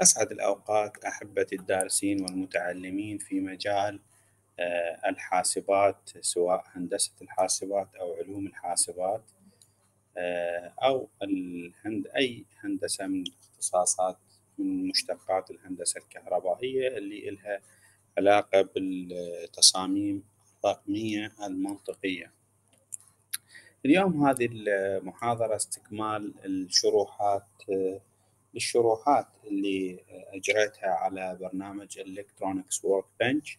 أسعد الأوقات أحبتي الدارسين والمتعلمين في مجال آه، الحاسبات سواء هندسة الحاسبات أو علوم الحاسبات آه، أو الهند أي هندسة من اختصاصات من مشتقات الهندسة الكهربائية اللي إلها علاقة بالتصاميم الرقمية المنطقية اليوم هذه المحاضرة استكمال الشروحات آه، للشروحات اللي اجريتها على برنامج الكترونكس ورك بنش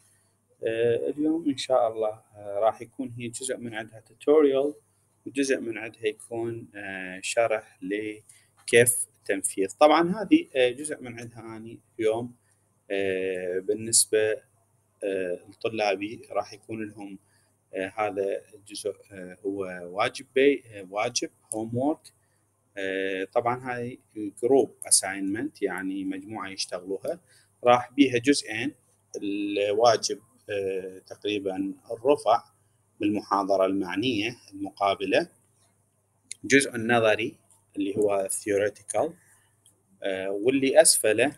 اليوم ان شاء الله آه، راح يكون هي جزء من عندها توتوريال وجزء من عندها يكون آه، شرح لكيف تنفيذ طبعا هذه آه، جزء من عندها اني اليوم بالنسبه لطلابي راح يكون لهم هذا الجزء هو واجب بي واجب هوم وورك آه، طبعا هاي جروب اساينمنت يعني مجموعه يشتغلوها راح بيها جزئين الواجب آه، تقريبا الرفع بالمحاضره المعنيه المقابله جزء النظري اللي هو theoretical آه، واللي اسفله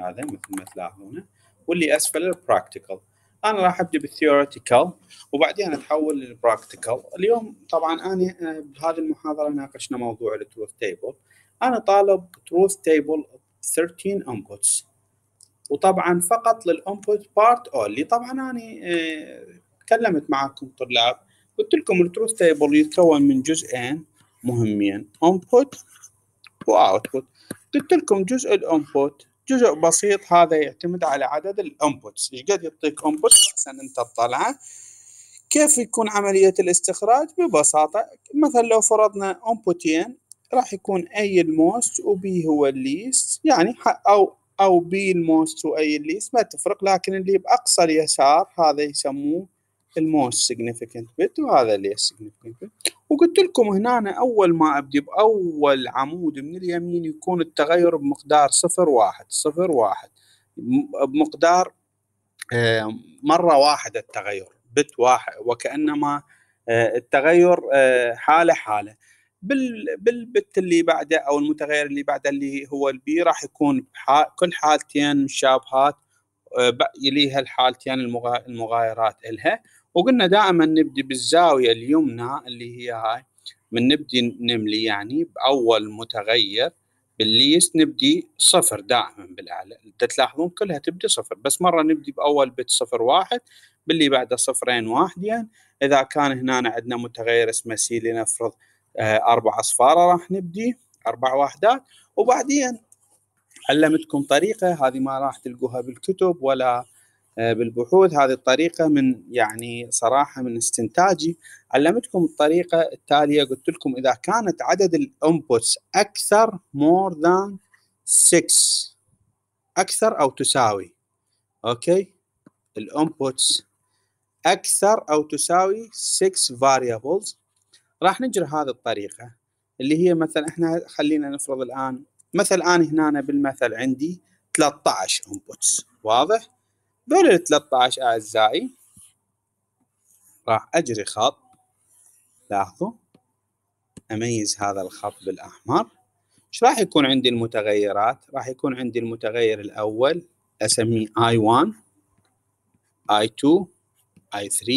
هذا مثل ما تلاحظونه واللي اسفله practical انا راح ابدا بالثيوريتيكال وبعدين اتحول للبراكتيكال اليوم طبعا انا آه، بهذه المحاضره ناقشنا موضوع التروث تيبل انا طالب تروث تيبل 13 انبوتس وطبعا فقط للانبوت بارت اولي طبعا انا آه، تكلمت معكم طلاب قلت لكم التروث تيبل يتكون من جزئين مهمين انبوت واوتبوت قلت لكم جزء الانبوت جزء بسيط هذا يعتمد على عدد الانبوتس ايش قد يعطيك انبوت عشان انت تطلعه كيف يكون عملية الاستخراج ببساطة مثلا لو فرضنا انبوتين راح يكون اي الموست وبي هو الليست يعني او او بي الموست واي الليست ما تفرق لكن اللي باقصى اليسار هذا يسموه الموست سيجنيفيكانت بت وهذا اللي significant بت وقلت لكم هنا اول ما ابدي باول عمود من اليمين يكون التغير بمقدار صفر واحد صفر واحد بمقدار آه، مرة واحدة التغير بت واحد وكأنما آه، التغير آه، حالة حالة بالبت اللي بعده أو المتغير اللي بعده اللي هو البي راح يكون كل حالتين مشابهات يليها الحالتين المغايرات إلها وقلنا دائما نبدي بالزاويه اليمنى اللي هي هاي من نبدي نملي يعني باول متغير بالليست نبدي صفر دائما بالاعلى تلاحظون كلها تبدي صفر بس مره نبدي باول بت صفر واحد باللي بعده صفرين واحدين يعني اذا كان هنا عندنا متغير اسمه سي لنفرض آه، اربع اصفاره راح نبدي اربع وحدات وبعدين علمتكم طريقه هذه ما راح تلقوها بالكتب ولا آه، بالبحوث هذه الطريقة من يعني صراحة من استنتاجي علمتكم الطريقة التالية قلت لكم إذا كانت عدد الانبوتس أكثر more than 6 أكثر أو تساوي أوكي الانبوتس أكثر أو تساوي 6 variables راح نجري هذه الطريقة اللي هي مثلا احنا خلينا نفرض الآن مثل الآن هنا بالمثل عندي 13 انبوتس واضح؟ ذول ال 13 اعزائي راح اجري خط لاحظوا اميز هذا الخط بالاحمر ايش راح يكون عندي المتغيرات راح يكون عندي المتغير الاول اسميه i1 i2 i3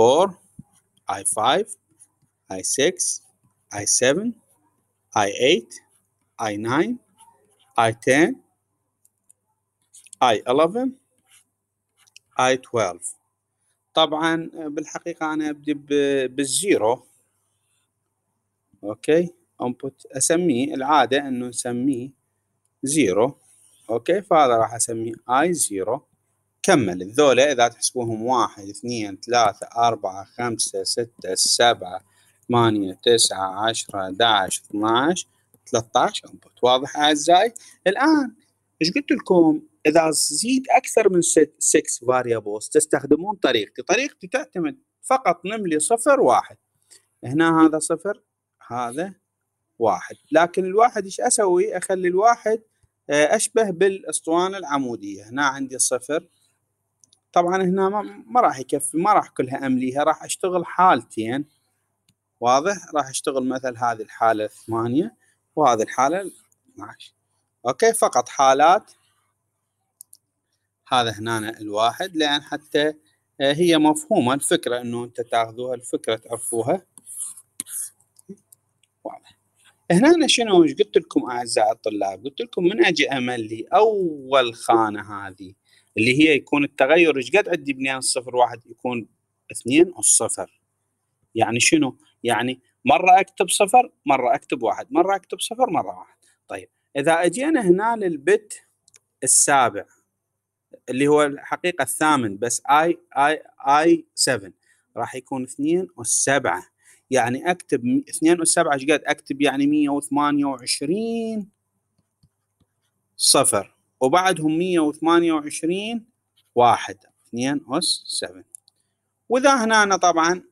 4 i5 i6 i7 i8 i9 i10 i 11 i 12 طبعا بالحقيقه انا ابدي بالزيرو اوكي انبوت اسميه العاده انه نسميه زيرو اوكي فهذا راح اسميه i زيرو كمل الذولة اذا تحسبوهم واحد اثنين ثلاثة اربعة خمسة ستة سبعة ثمانية تسعة عشرة داعش اثناش عشر ثلاثة عشر واضح اعزائي الان ايش قلت لكم اذا زيد اكثر من 6 فاريبلز تستخدمون طريقتي طريقتي تعتمد فقط نملي صفر واحد هنا هذا صفر هذا واحد لكن الواحد ايش اسوي اخلي الواحد آه، اشبه بالاسطوانه العموديه هنا عندي صفر طبعا هنا ما راح يكفي ما راح كلها امليها راح اشتغل حالتين واضح راح اشتغل مثل هذه الحاله ثمانية وهذه الحاله 12 اوكي فقط حالات هذا هنا الواحد لان حتى آه، هي مفهومه الفكره انه انت تاخذوها الفكره تعرفوها واضح هنا شنو ايش قلت لكم اعزائي الطلاب قلت لكم من اجي املي اول خانه هذه اللي هي يكون التغير ايش قد عندي بنيان صفر واحد يكون اثنين والصفر يعني شنو؟ يعني مره اكتب صفر مره اكتب واحد مره اكتب صفر مره واحد طيب اذا اجينا هنا للبت السابع اللي هو الحقيقه الثامن بس اي اي اي 7 راح يكون 2 و7 يعني اكتب 2 و7 ايش قد اكتب يعني 128 صفر وبعدهم 128 واحد 2 و 7 واذا هنا أنا طبعا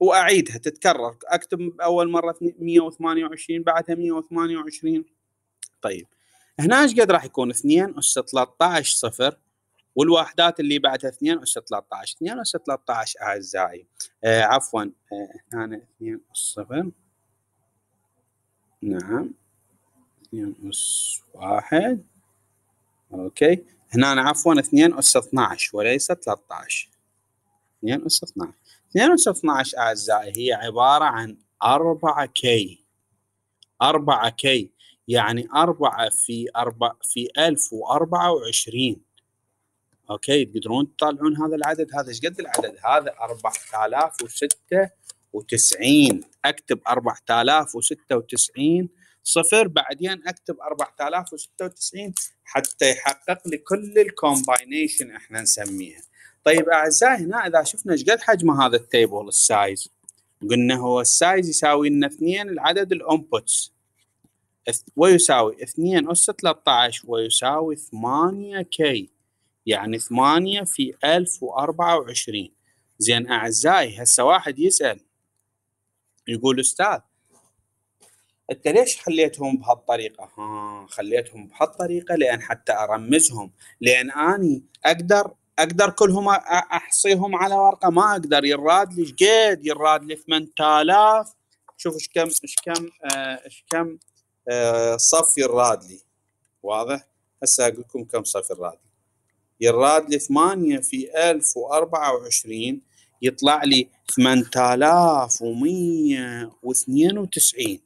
واعيدها تتكرر اكتب اول مره 128 بعدها 128 طيب هنا ايش قد راح يكون 2 اس 13 صفر والوحدات اللي بعدها 2 اس 13 2 اس 13 اعزائي آه عفوا آه، هنا آه 2 اس صفر نعم 2 اس 1 اوكي هنا عفوا 2 اس 12 وليس 13 2 اس 12 2 اس 12 اعزائي هي عباره عن 4 كي 4 كي يعني 4 في 4 في 1024 اوكي تقدرون تطالعون هذا العدد هذا ايش قد العدد هذا 4096 اكتب 4096 صفر بعدين اكتب 4096 حتى يحقق لي كل الكومباينيشن احنا نسميها طيب اعزائي هنا اذا شفنا ايش قد حجم هذا التيبل السايز قلنا هو السايز يساوي لنا اثنين العدد الانبوتس ويساوي 2 أس 13 ويساوي 8 كي يعني 8 في 1024 زين أعزائي هسه واحد يسأل يقول أستاذ انت ليش خليتهم بهالطريقه؟ ها خليتهم بهالطريقه لان حتى ارمزهم لان اني اقدر اقدر كلهم احصيهم على ورقه ما اقدر يراد لي قد يراد لي 8000 شوف ايش كم ايش كم آه، ايش آه كم آه، صفي الرادلي واضح هسه اقول لكم كم صفي الرادلي الرادلي 8 في 1024 يطلع لي 8192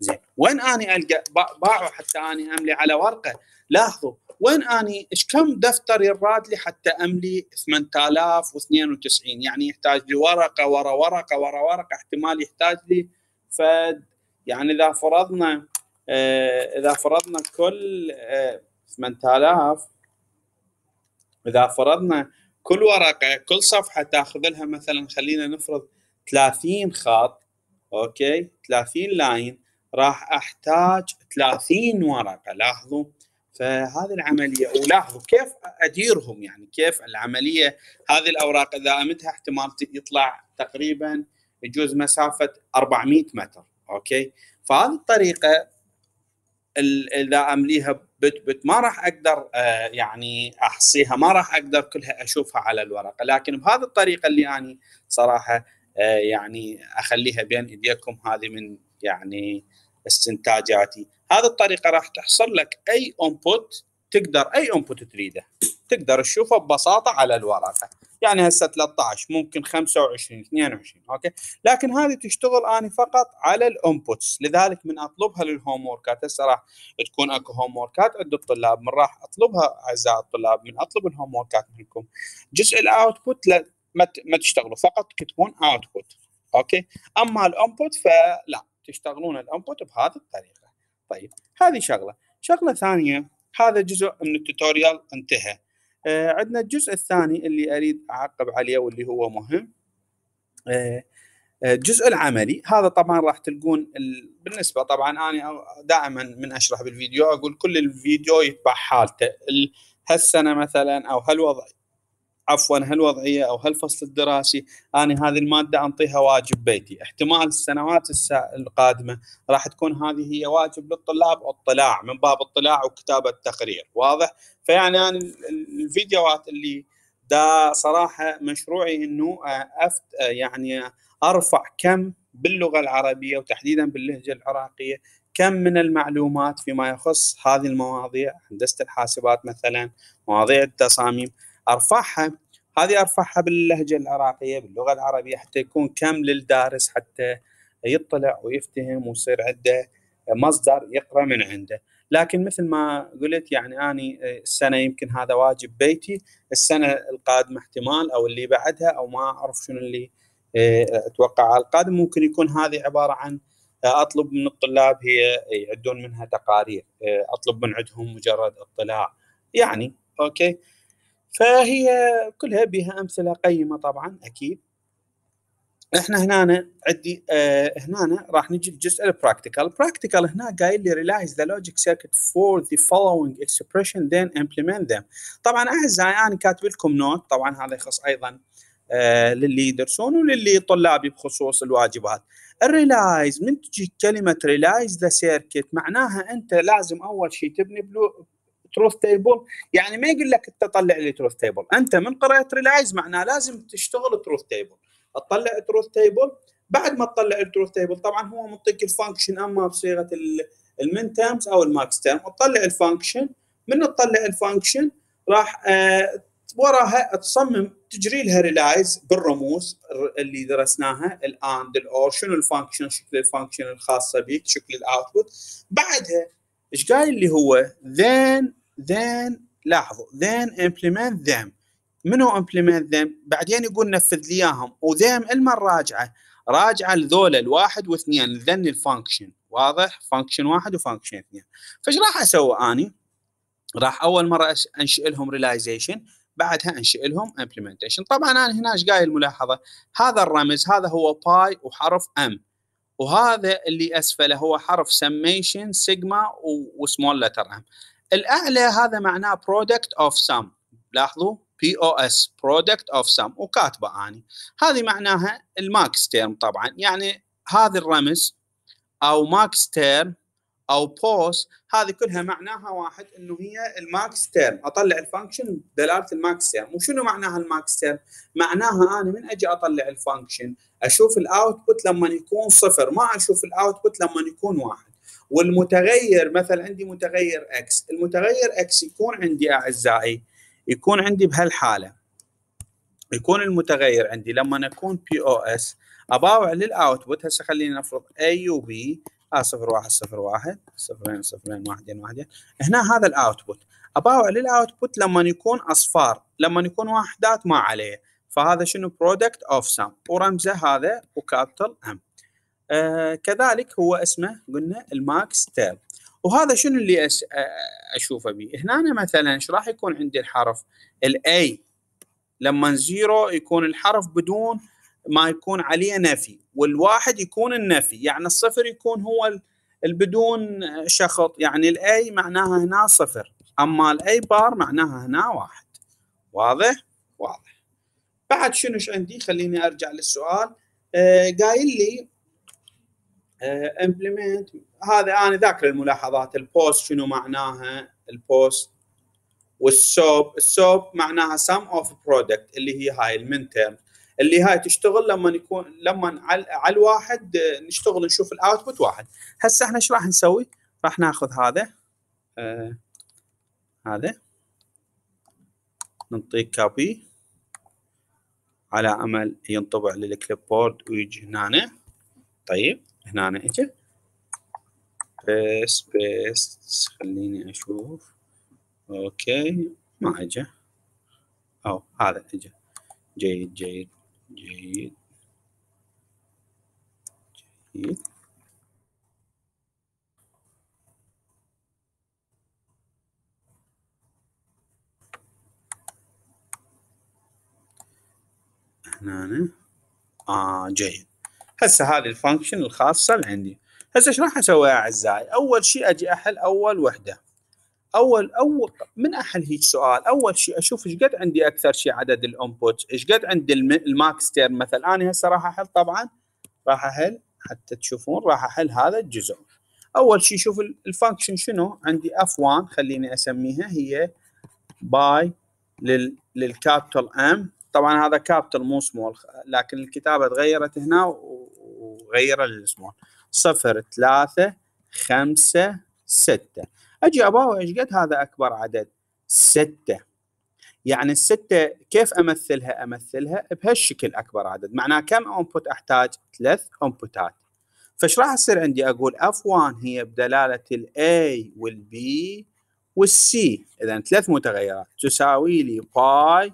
زين وين اني القى باعوا حتى اني املي على ورقه لاحظوا وين اني ايش كم دفتر يراد لي حتى املي 8092 يعني يحتاج لي ورقه ورا ورقه ورا ورقه احتمال يحتاج لي فد يعني اذا فرضنا آه، اذا فرضنا كل 8000 آه، اذا فرضنا كل ورقه كل صفحه تاخذ لها مثلا خلينا نفرض 30 خط اوكي 30 لاين راح احتاج 30 ورقه لاحظوا فهذه العمليه ولاحظوا كيف اديرهم يعني كيف العمليه هذه الاوراق اذا امدها احتمال يطلع تقريبا يجوز مسافه 400 متر اوكي فهذه الطريقه اذا امليها بت بت ما راح اقدر آه، يعني احصيها ما راح اقدر كلها اشوفها على الورقه لكن بهذه الطريقه اللي يعني صراحه آه، يعني اخليها بين ايديكم هذه من يعني استنتاجاتي هذه الطريقه راح تحصل لك اي انبوت تقدر اي انبوت تريده تقدر تشوفه ببساطه على الورقه يعني هسه 13 ممكن 25 22 اوكي لكن هذه تشتغل انا فقط على الانبوتس لذلك من اطلبها للهوم وركات هسه راح تكون اكو هوم وركات عند الطلاب من راح اطلبها اعزائي الطلاب من اطلب الهوم وركات منكم جزء الاوتبوت لا ما تشتغلوا فقط تكتبون اوتبوت اوكي اما الانبوت فلا تشتغلون الانبوت بهذه الطريقه طيب هذه شغله شغله ثانيه هذا جزء من التوتوريال انتهى آه عندنا الجزء الثاني اللي اريد اعقب عليه واللي هو مهم آه،, آه الجزء العملي هذا طبعا راح تلقون ال... بالنسبه طبعا انا دائما من اشرح بالفيديو اقول كل الفيديو يتبع حالته ال... هالسنه مثلا او هالوضع عفوا هالوضعيه او هالفصل الدراسي انا هذه الماده انطيها واجب بيتي، احتمال السنوات القادمه راح تكون هذه هي واجب للطلاب اطلاع من باب اطلاع وكتابه تقرير، واضح؟ فيعني انا الفيديوهات اللي دا صراحه مشروعي انه آه، أفت آه، يعني ارفع كم باللغه العربيه وتحديدا باللهجه العراقيه كم من المعلومات فيما يخص هذه المواضيع هندسه الحاسبات مثلا مواضيع التصاميم ارفعها هذه ارفعها باللهجه العراقيه باللغه العربيه حتى يكون كامل للدارس حتى يطلع ويفتهم ويصير عنده مصدر يقرا من عنده لكن مثل ما قلت يعني اني السنه يمكن هذا واجب بيتي السنه القادمه احتمال او اللي بعدها او ما اعرف شنو اللي آه، اتوقع على القادم ممكن يكون هذه عباره عن آه، اطلب من الطلاب هي يعدون منها تقارير آه، اطلب من عندهم مجرد اطلاع يعني اوكي فهي كلها بها امثله قيمه طبعا اكيد احنا هنا عندي اه هنا راح نجي الجزء البراكتيكال براكتيكال هنا قايل لي ريلايز ذا لوجيك سيركت فور ذا فولوينج اكسبريشن ذين امبلمنت ذم طبعا اعزائي انا يعني كاتب لكم نوت طبعا هذا يخص ايضا آه للي يدرسون وللي طلابي بخصوص الواجبات الريلايز من تجي كلمه ريلايز ذا سيركت معناها انت لازم اول شيء تبني تروث تيبل يعني ما يقول لك انت طلع لي تروث تيبل انت من قريت ريلايز معناه لازم تشتغل تروث تيبل تطلع تروث تيبل بعد ما تطلع التروث تيبل طبعا هو منطق الفانكشن اما بصيغه المين تيرمز او الماكس تيرم وتطلع الفانكشن من تطلع الفانكشن راح آه، وراها تصمم تجري لها ريلايز بالرموز اللي درسناها الاند الاور شنو الفانكشن شكل الفانكشن الخاصه بك شكل الاوتبوت بعدها ايش قال اللي هو then then لاحظوا then implement them منو implement them بعدين يقول نفذ لي اياهم وذيم الما راجعه راجعه لذول الواحد واثنين then الفانكشن واضح فانكشن واحد وفانكشن اثنين فايش راح اسوي اني راح اول مره انشئ لهم ريلايزيشن بعدها انشئ لهم امبلمنتيشن طبعا انا هنا ايش قايل الملاحظه هذا الرمز هذا هو باي وحرف ام وهذا اللي اسفله هو حرف سميشن سيجما وسمول لتر ام الاعلى هذا معناه برودكت اوف سم لاحظوا بي او اس برودكت اوف سم وكاتبه اني هذه معناها الماكس تيرم طبعا يعني هذا الرمز او ماكس تيرم او بوس هذه كلها معناها واحد انه هي الماكس تيرم اطلع الفانكشن دلاله الماكس تيرم وشنو معناها الماكس تيرم معناها انا من اجي اطلع الفانكشن اشوف الاوتبوت لما يكون صفر ما اشوف الاوتبوت لما يكون واحد والمتغير مثلا عندي متغير اكس المتغير اكس يكون عندي اعزائي يكون عندي بهالحاله يكون المتغير عندي لما نكون بي او اس اباوع للاوتبوت هسه خلينا نفرض اي وبي آه صفر 1 صفر 1 صفرين صفرين 1 1 هنا هذا الاوتبوت اباوع للاوتبوت لما يكون اصفار لما يكون واحدات ما عليه فهذا شنو برودكت اوف سام ورمزه هذا وكابيتال ام آه كذلك هو اسمه قلنا الماكس تيل وهذا شنو اللي أس آه، اشوفه به هنا مثلا ايش راح يكون عندي الحرف الاي لما زيرو يكون الحرف بدون ما يكون عليه نفي والواحد يكون النفي يعني الصفر يكون هو البدون شخط يعني الاي معناها هنا صفر اما الاي بار معناها هنا واحد واضح واضح بعد شنو عندي خليني ارجع للسؤال آه، قايل لي امبلمنت آه، هذا انا ذاكر الملاحظات البوست شنو معناها البوست والسوب السوب معناها سم اوف برودكت اللي هي هاي المنتر اللي هاي تشتغل لما يكون لما على الواحد آه، نشتغل نشوف الاوتبوت واحد هسه احنا ايش راح نسوي؟ راح ناخذ هذا آه هذا نعطيه كابي على امل ينطبع للكليب بورد ويجي هنا طيب هنا اجى بس بس خليني اشوف اوكي ما اجى او هذا اجى جيد جيد جيد جيد هنا اه جيد هسه هذه الفانكشن الخاصه اللي عندي هسه ايش راح اسوي يا اعزائي اول شيء اجي احل اول وحده اول اول من احل هيك سؤال اول شيء اشوف ايش قد عندي اكثر شيء عدد الانبوت ايش قد عندي الماكس تيرم مثلا انا هسه راح احل طبعا راح احل حتى تشوفون راح احل هذا الجزء اول شيء شوف الفانكشن شنو عندي اف 1 خليني اسميها هي باي للكابيتال ام طبعا هذا كابتل مو سمول لكن الكتابه تغيرت هنا وغير السمول صفر ثلاثة خمسة ستة اجي اباوع ايش قد هذا اكبر عدد ستة يعني الستة كيف امثلها امثلها بهالشكل اكبر عدد معناه كم اونبوت احتاج ثلاث اونبوتات فايش راح يصير عندي اقول اف 1 هي بدلالة الاي والبي والسي اذا ثلاث متغيرات تساوي لي باي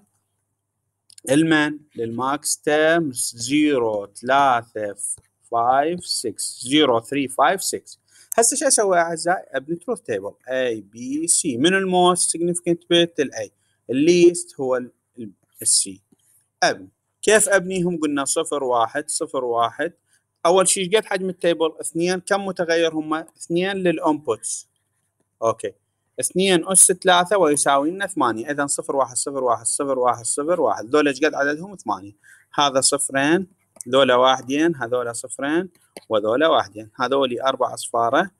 المن للماكس تيرمز 0 3 5 6 0 3 5 6 هسه شو اسوي اعزائي؟ ابني تروث تيبل A B C من الموست سيجنفكنت بيت A الليست هو السي ابني كيف ابنيهم قلنا 0 1 0 1 اول شيء قد حجم التيبل اثنين كم متغير هم اثنين للانبوتس اوكي 2 أس 3 ويساوي لنا 8 إذا 0 1 0 1 0 1 0 1 ذولا ايش قد عددهم 8 هذا صفرين ذولا واحدين هذولا صفرين وذولا واحدين هذولي أربع أصفارة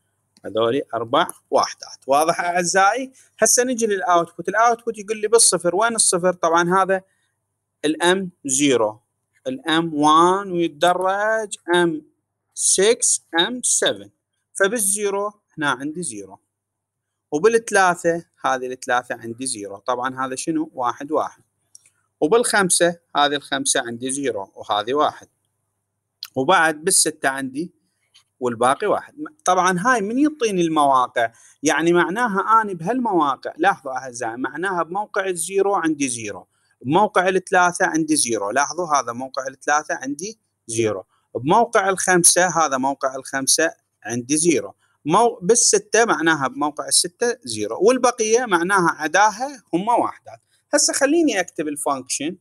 هذولي أربع واحدات واضح أعزائي هسه نجي للأوتبوت الأوتبوت يقول لي بالصفر وين الصفر طبعا هذا الام 0 الام 1 ويتدرج ام 6 ام 7 فبالزيرو هنا عندي 0 وبالثلاثة هذه الثلاثة عندي زيرو طبعا هذا شنو واحد واحد وبالخمسة هذه الخمسة عندي زيرو وهذه واحد وبعد بالستة عندي والباقي واحد طبعا هاي من يعطيني المواقع يعني معناها أنا بهالمواقع لاحظوا أعزائي معناها بموقع الزيرو عندي زيرو بموقع الثلاثة عندي زيرو لاحظوا هذا موقع الثلاثة عندي زيرو بموقع الخمسة هذا موقع الخمسة عندي زيرو مو بالستة معناها بموقع الستة زيرو والبقية معناها عداها هم واحدات هسه خليني اكتب الفانكشن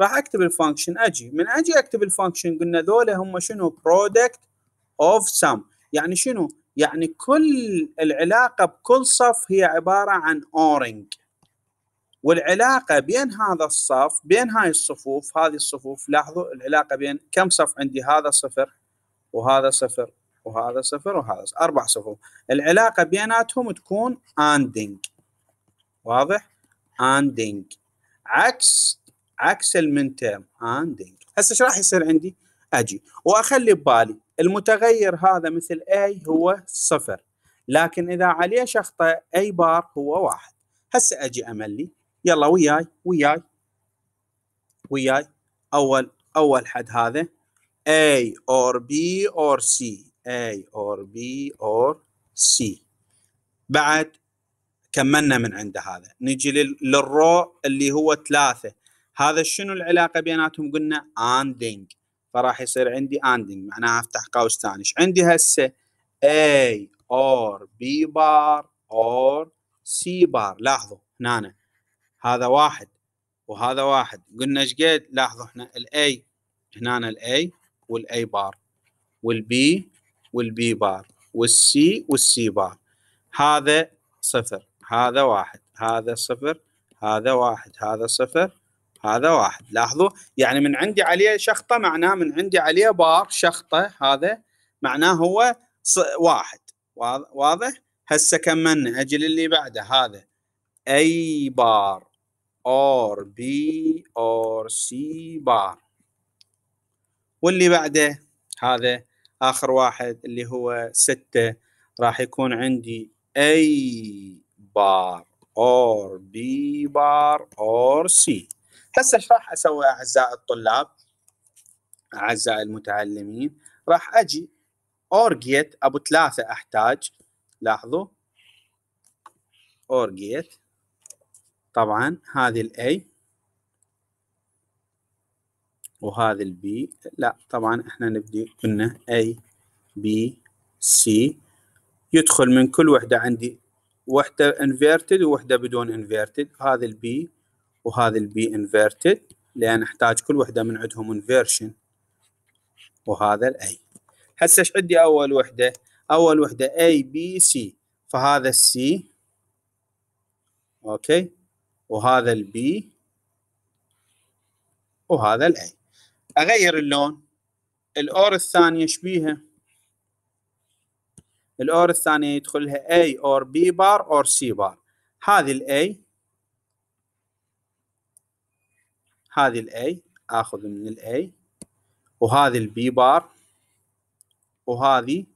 راح اكتب الفانكشن اجي من اجي اكتب الفانكشن قلنا ذولا هم شنو برودكت اوف سم يعني شنو يعني كل العلاقه بكل صف هي عباره عن اورنج والعلاقه بين هذا الصف بين هاي الصفوف هذه الصفوف لاحظوا العلاقه بين كم صف عندي هذا صفر وهذا صفر وهذا صفر وهذا صفر. اربع صفوف العلاقه بيناتهم تكون أندينج واضح أندينج عكس عكس المنتم أندينج هسه ايش راح يصير عندي اجي واخلي ببالي المتغير هذا مثل A هو صفر لكن اذا عليه شخطه أي بار هو واحد هسه اجي املي يلا وياي وياي وياي اول اول حد هذا A or B or C A or B or C بعد كملنا من عند هذا نجي للرو اللي هو ثلاثة هذا شنو العلاقة بيناتهم قلنا أندينج فراح يصير عندي أندينج معناها افتح قوس ثاني ايش عندي هسه A or B بار or C بار لاحظوا هنا هذا واحد وهذا واحد قلنا ايش قد لاحظوا احنا الاي هنا الاي والاي بار والبي والبي بار والسي والسي بار هذا صفر هذا واحد هذا صفر هذا واحد هذا صفر هذا واحد لاحظوا يعني من عندي عليه شخطة معناه من عندي عليه بار شخطة هذا معناه هو واحد واضح هسه كملنا اجل اللي بعده هذا اي بار اور بي اور سي بار واللي بعده هذا اخر واحد اللي هو ستة راح يكون عندي اي بار اور بي بار اور سي هسه ايش راح اسوي اعزائي الطلاب اعزائي المتعلمين راح اجي اور جيت ابو ثلاثه احتاج لاحظوا اور جيت طبعا هذه الاي وهذا البي لا طبعا احنا نبدي قلنا اي بي سي يدخل من كل وحده عندي وحده انفيرتد ووحده بدون انفيرتد هذا البي وهذا البي انفيرتد لان احتاج كل وحده من عندهم انفيرشن وهذا الاي هسه ايش عندي اول وحده اول وحده اي بي سي فهذا السي اوكي وهذا البي وهذا الاي اغير اللون الاور الثانيه ايش بيها؟ الاور الثانيه يدخلها A اور B بار اور C بار هذه الاي هذه الاي اخذ من الA وهذه البي بار وهذه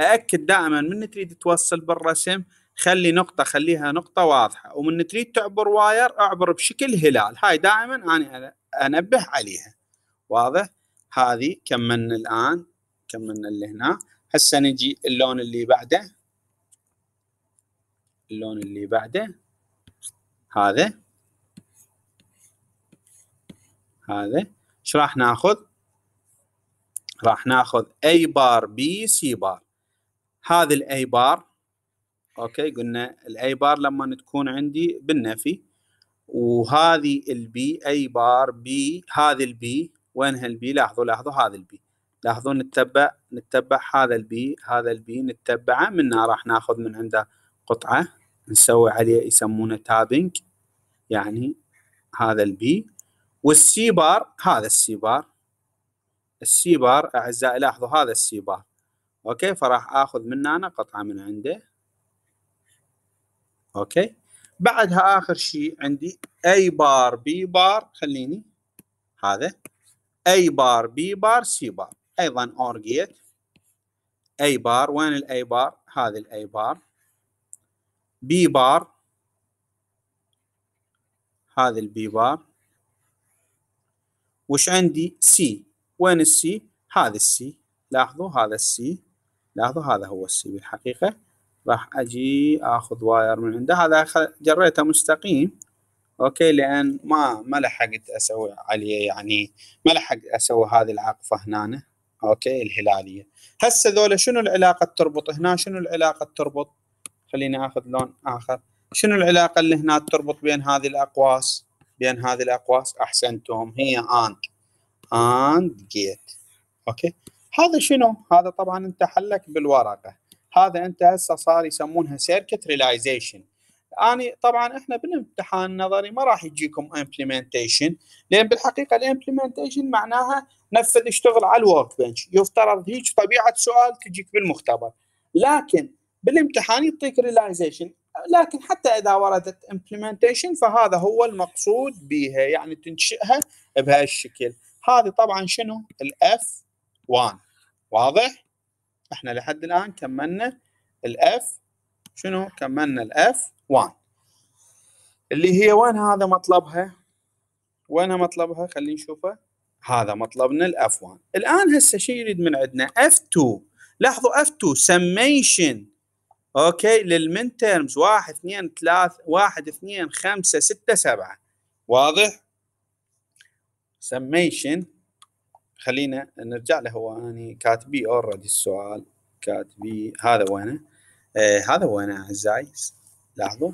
أأكد دائما من تريد توصل بالرسم خلي نقطة خليها نقطة واضحة ومن تريد تعبر واير أعبر بشكل هلال هاي دائما أنا أنبه عليها واضح هذه كملنا الان كملنا اللي هنا هسه نجي اللون اللي بعده اللون اللي بعده هذا هذا ايش راح ناخذ راح ناخذ اي بار بي سي بار هذه الاي بار اوكي قلنا الاي بار لما تكون عندي بالنفي وهذه البي اي بار بي هذه البي وين هالبي لاحظوا لاحظوا هذا البي لاحظوا نتبع نتبع هذا البي هذا البي نتبعه منها راح ناخذ من عنده قطعه نسوي عليه يسمونه تابنج يعني هذا البي والسي بار هذا السي بار السي بار اعزائي لاحظوا هذا السي بار اوكي فراح اخذ من هنا قطعه من عنده اوكي بعدها اخر شيء عندي اي بار بي بار خليني هذا اي بار بي بار سي بار ايضا OR جيت اي بار وين الاي بار هذه الاي بار بي بار هذه البي بار وش عندي سي وين السي هذا السي لاحظوا هذا السي لاحظوا هذا هو السي بالحقيقه راح اجي اخذ واير من عنده هذا جريته مستقيم اوكي لان ما ما لحقت اسوي عليه يعني ما لحقت اسوي هذه العاقفه هنا اوكي الهلاليه هسه ذولا شنو العلاقه تربط هنا شنو العلاقه تربط خليني اخذ لون اخر شنو العلاقه اللي هنا تربط بين هذه الاقواس بين هذه الاقواس احسنتم هي اند اند جيت اوكي هذا شنو هذا طبعا انت حلك بالورقه هذا انت هسه صار يسمونها سيركت ريلايزيشن اني طبعا احنا بالامتحان النظري ما راح يجيكم امبلمنتيشن لان بالحقيقه الامبلمنتيشن معناها نفذ اشتغل على الورك بنش يفترض هيك طبيعه سؤال تجيك بالمختبر لكن بالامتحان يعطيك ريلايزيشن لكن حتى اذا وردت امبلمنتيشن فهذا هو المقصود بها يعني تنشئها بهالشكل هذه طبعا شنو الاف 1 واضح احنا لحد الان كملنا الاف شنو كملنا الاف 1 اللي هي وين هذا مطلبها وين مطلبها خلينا نشوفه هذا مطلبنا الاف 1 الان هسه شو يريد من عندنا اف 2 لاحظوا اف 2 سميشن اوكي للمن تيرمز 1 2 3 1 2 5 6 7 واضح سميشن خلينا نرجع له هو اني كاتبيه اوريدي السؤال كاتبيه هذا وينه آه هذا هو انا اعزائي لاحظوا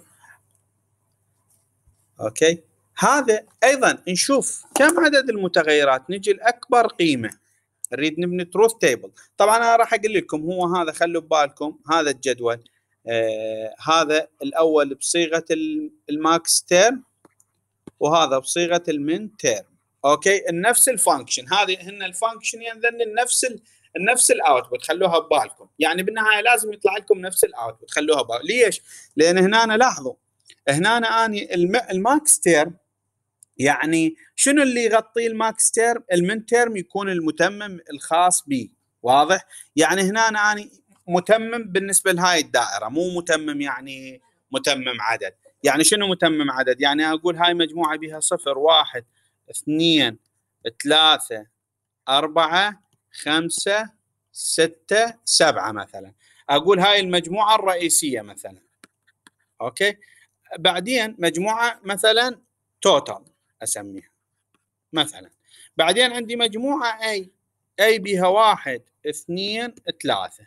اوكي هذا ايضا نشوف كم عدد المتغيرات نجي لاكبر قيمه نريد نبني تروث تيبل طبعا انا راح اقول لكم هو هذا خلوا ببالكم هذا الجدول آه هذا الاول بصيغه الماكس تيرم وهذا بصيغه المين تيرم اوكي نفس الفانكشن هذه هن الفانكشن يعني نفس نفس الاوتبوت خلوها ببالكم يعني بالنهايه لازم يطلع لكم نفس الاوتبوت خلوها ببالكم ليش؟ لان هنا أنا لاحظوا هنا أنا اني الماكس تيرم يعني شنو اللي يغطي الماكس تيرم؟ المن تيرم يكون المتمم الخاص بي واضح؟ يعني هنا أنا اني متمم بالنسبه لهاي الدائره مو متمم يعني متمم عدد يعني شنو متمم عدد؟ يعني اقول هاي مجموعه بها صفر واحد اثنين ثلاثه اربعه خمسة ستة سبعة مثلا أقول هاي المجموعة الرئيسية مثلا أوكي بعدين مجموعة مثلا توتال أسميها مثلا بعدين عندي مجموعة أي أي بها واحد اثنين ثلاثة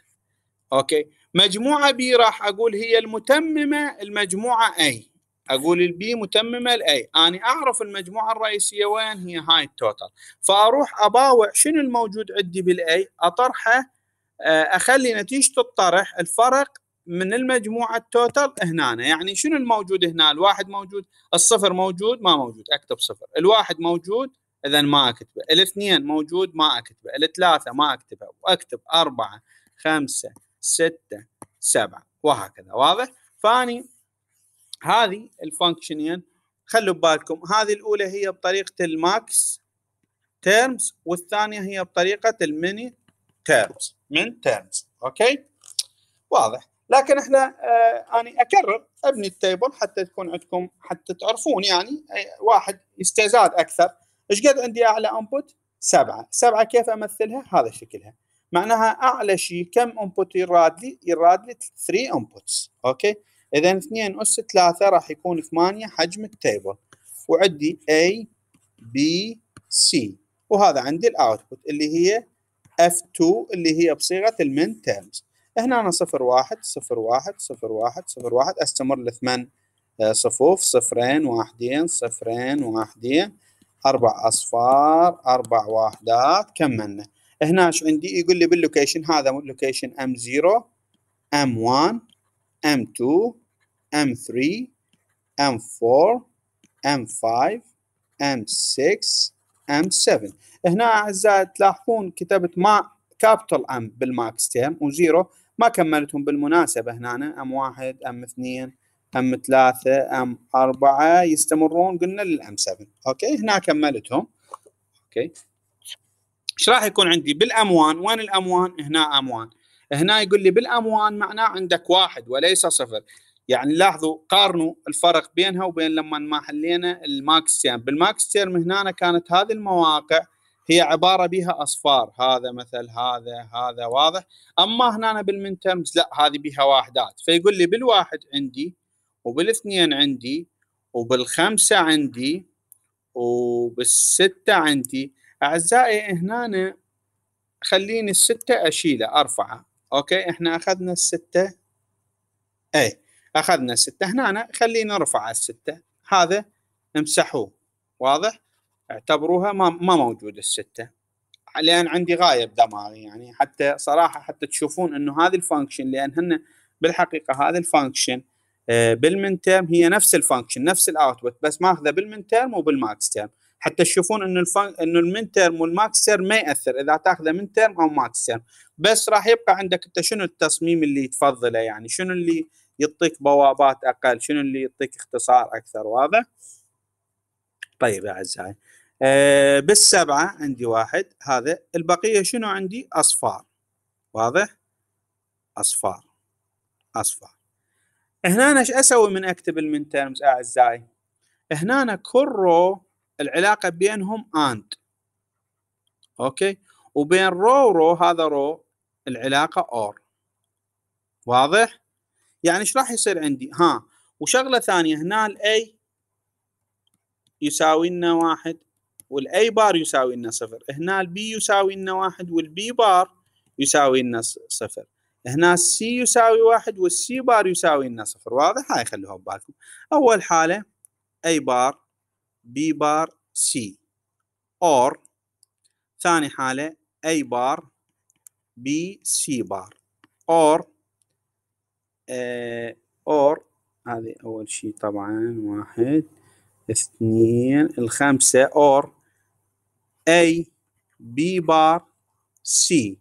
أوكي مجموعة بي راح أقول هي المتممة المجموعة أي اقول البي متممه الاي انا اعرف المجموعه الرئيسيه وين هي هاي التوتال فاروح اباوع شنو الموجود عندي بالاي اطرحه آه، اخلي نتيجه الطرح الفرق من المجموعه التوتال هنا يعني شنو الموجود هنا الواحد موجود الصفر موجود ما موجود اكتب صفر الواحد موجود اذا ما اكتبه الاثنين موجود ما اكتبه الثلاثه ما اكتبه واكتب اربعه خمسه سته سبعه وهكذا واضح فاني هذه الفانكشنين خلوا ببالكم هذه الاولى هي بطريقه الماكس تيرمز والثانيه هي بطريقه الميني تيرمز من تيرمز اوكي واضح لكن احنا آه اني اكرر ابني التيبل حتى تكون عندكم حتى تعرفون يعني آه، واحد يستزاد اكثر ايش قد عندي اعلى انبوت؟ سبعه، سبعه كيف امثلها؟ هذا شكلها معناها اعلى شيء كم انبوت يراد لي؟ يراد لي 3 انبوتس اوكي اذا 2 اس 3 راح يكون 8 حجم التيبل وعندي A B C وهذا عندي الاوتبوت اللي هي F2 اللي هي بصيغه المين تيرمز هنا انا 0 1 0 1 0 1 0 1 استمر لثمان آه، صفوف صفرين واحدين صفرين واحدين اربع اصفار اربع وحدات كملنا هنا عندي يقول لي باللوكيشن هذا لوكيشن ام 0 ام 1 M2, M3, M4, M5, M6, M7 هنا أعزائي تلاحظون كتبت ما كابيتال M بالماكس تيرم وزيرو ما كملتهم بالمناسبة هنا M1 M2 M3 M4 يستمرون قلنا للأم 7 أوكي هنا كملتهم أوكي ايش راح يكون عندي بالأم 1 وين الأم 1 هنا أم 1 هنا يقول لي بالاموان معناه عندك واحد وليس صفر يعني لاحظوا قارنوا الفرق بينها وبين لما ما حلينا الماكس تيرم بالماكس تيرم هنا كانت هذه المواقع هي عباره بها اصفار هذا مثل هذا هذا واضح اما هنا بالمن تيرمز لا هذه بها واحدات فيقول لي بالواحد عندي وبالاثنين عندي وبالخمسه عندي وبالسته عندي اعزائي هنا خليني السته اشيله ارفعه اوكي احنا اخذنا الستة اي اخذنا الستة هنا خلينا نرفع الستة هذا امسحوه واضح اعتبروها ما, ما موجود الستة لان عندي غاية بدماغي يعني حتى صراحة حتى تشوفون انه هذه الفانكشن هن بالحقيقة هذه الفانكشن آه، بالمن هي نفس الفانكشن نفس الاوتبوت بس ماخذه بالمن وبالماكس تيرم حتى تشوفون انه الفن... انه المين تيرم والماكس ما ياثر اذا تاخذه من تيرم او ماكس بس راح يبقى عندك انت شنو التصميم اللي تفضله يعني شنو اللي يعطيك بوابات اقل شنو اللي يعطيك اختصار اكثر واضح طيب يا اعزائي أه بالسبعه عندي واحد هذا البقيه شنو عندي اصفار واضح اصفار اصفار هنا ايش اسوي من اكتب المين تيرمز اعزائي هنا رو العلاقه بينهم and اوكي وبين رو ورو هذا رو العلاقه or واضح يعني ايش راح يصير عندي ها وشغله ثانيه هنا الاي يساوي لنا واحد والاي بار يساوي لنا صفر هنا البي يساوي لنا واحد والبي بار يساوي لنا صفر هنا السي يساوي واحد والسي بار يساوي لنا صفر واضح هاي خلوها ببالكم اول حاله اي بار B بار C or ثاني حالة A بار B C بار or uh, or هذه أول شيء طبعا واحد اثنين الخمسة or A B بار C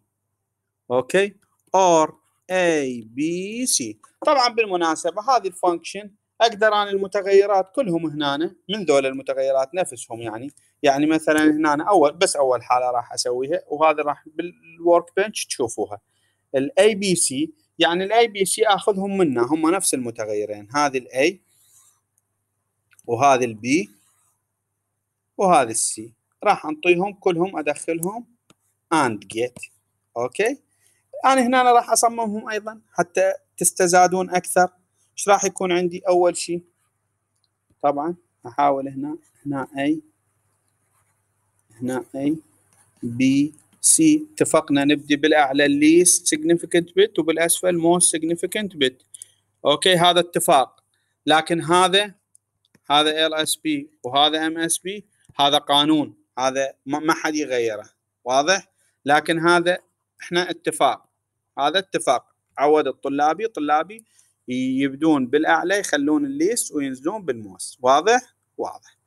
أوكي okay. or A B C طبعا بالمناسبة هذه الفانكشن اقدر انا المتغيرات كلهم هنا من ذول المتغيرات نفسهم يعني يعني مثلا هنا اول بس اول حاله راح اسويها وهذا راح بالورك بنش تشوفوها الاي بي سي يعني الاي بي سي اخذهم منا هم نفس المتغيرين هذه الاي وهذه البي وهذه السي راح انطيهم كلهم ادخلهم اند جيت اوكي انا هنا راح اصممهم ايضا حتى تستزادون اكثر ايش راح يكون عندي اول شيء طبعا احاول هنا هنا اي هنا اي بي سي اتفقنا نبدي بالاعلى least significant bit وبالاسفل most significant bit اوكي هذا اتفاق لكن هذا هذا ال اس بي وهذا ام اس بي هذا قانون هذا ما حد يغيره واضح لكن هذا احنا اتفاق هذا اتفاق عود الطلابي طلابي يبدون بالاعلى يخلون الليست وينزلون بالموس واضح واضح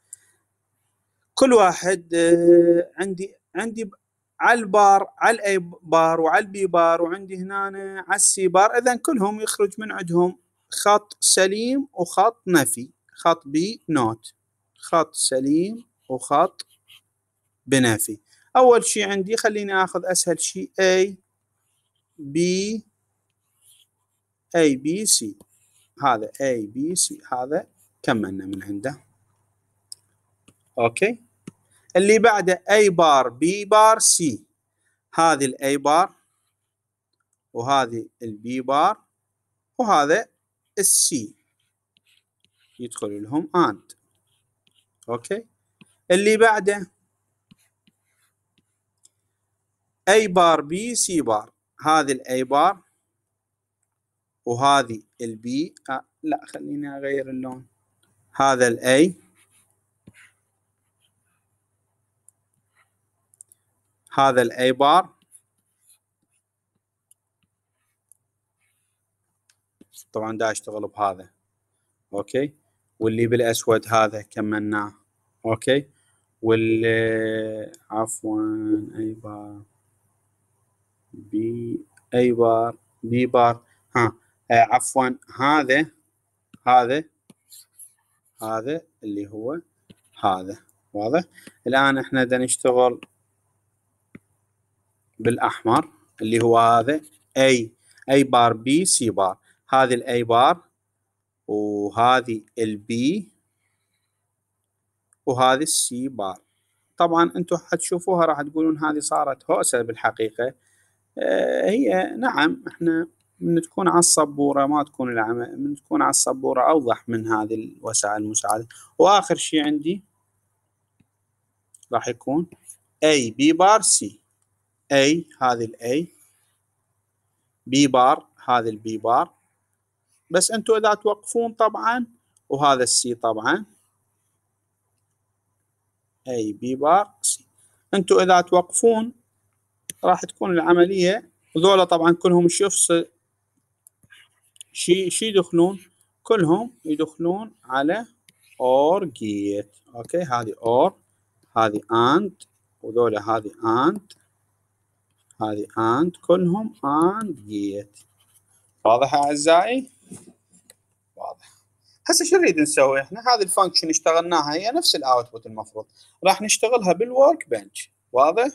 كل واحد آه، عندي عندي على البار على الاي بار وعلى البي بار وعندي هنا على السي بار اذا كلهم يخرج من عندهم خط سليم وخط نفي خط بي نوت خط سليم وخط بنفي اول شيء عندي خليني اخذ اسهل شيء اي بي A B C هذا A B C هذا كملنا من عنده اوكي اللي بعده A بار B بار C هذه A بار وهذه B بار وهذا السي يدخل لهم AND اوكي اللي بعده A بار B C بار هذه A بار وهذه البي آه لا خليني اغير اللون هذا الاي هذا الاي بار طبعا دا اشتغل بهذا اوكي واللي بالاسود هذا كملناه اوكي واللي عفوا اي بار بي اي بار بي بار ها عفوا هذا هذا هذا اللي هو هذا واضح الان احنا بدنا نشتغل بالاحمر اللي هو هذا اي اي بار بي سي بار هذه الاي بار وهذه البي وهذه السي بار طبعا انتم حتشوفوها راح تقولون هذه صارت هوسه بالحقيقه اه هي نعم احنا من تكون على السبوره ما تكون العمى من تكون على السبوره اوضح من هذه الوسائل المساعده واخر شيء عندي راح يكون اي بي بار سي اي هذه الاي بي بار هذه البي بار بس أنتوا اذا توقفون طبعا وهذا السي طبعا اي بي بار سي أنتوا اذا توقفون راح تكون العمليه ذولا طبعا كلهم شو شي شي يدخلون كلهم يدخلون على اور جيت اوكي هذه اور هذه اند وذولا هذه اند هذه اند كلهم اند جيت واضح اعزائي واضح هسه شو نريد نسوي احنا هذه الفانكشن اشتغلناها هي نفس الاوتبوت المفروض راح نشتغلها بالورك بنش واضح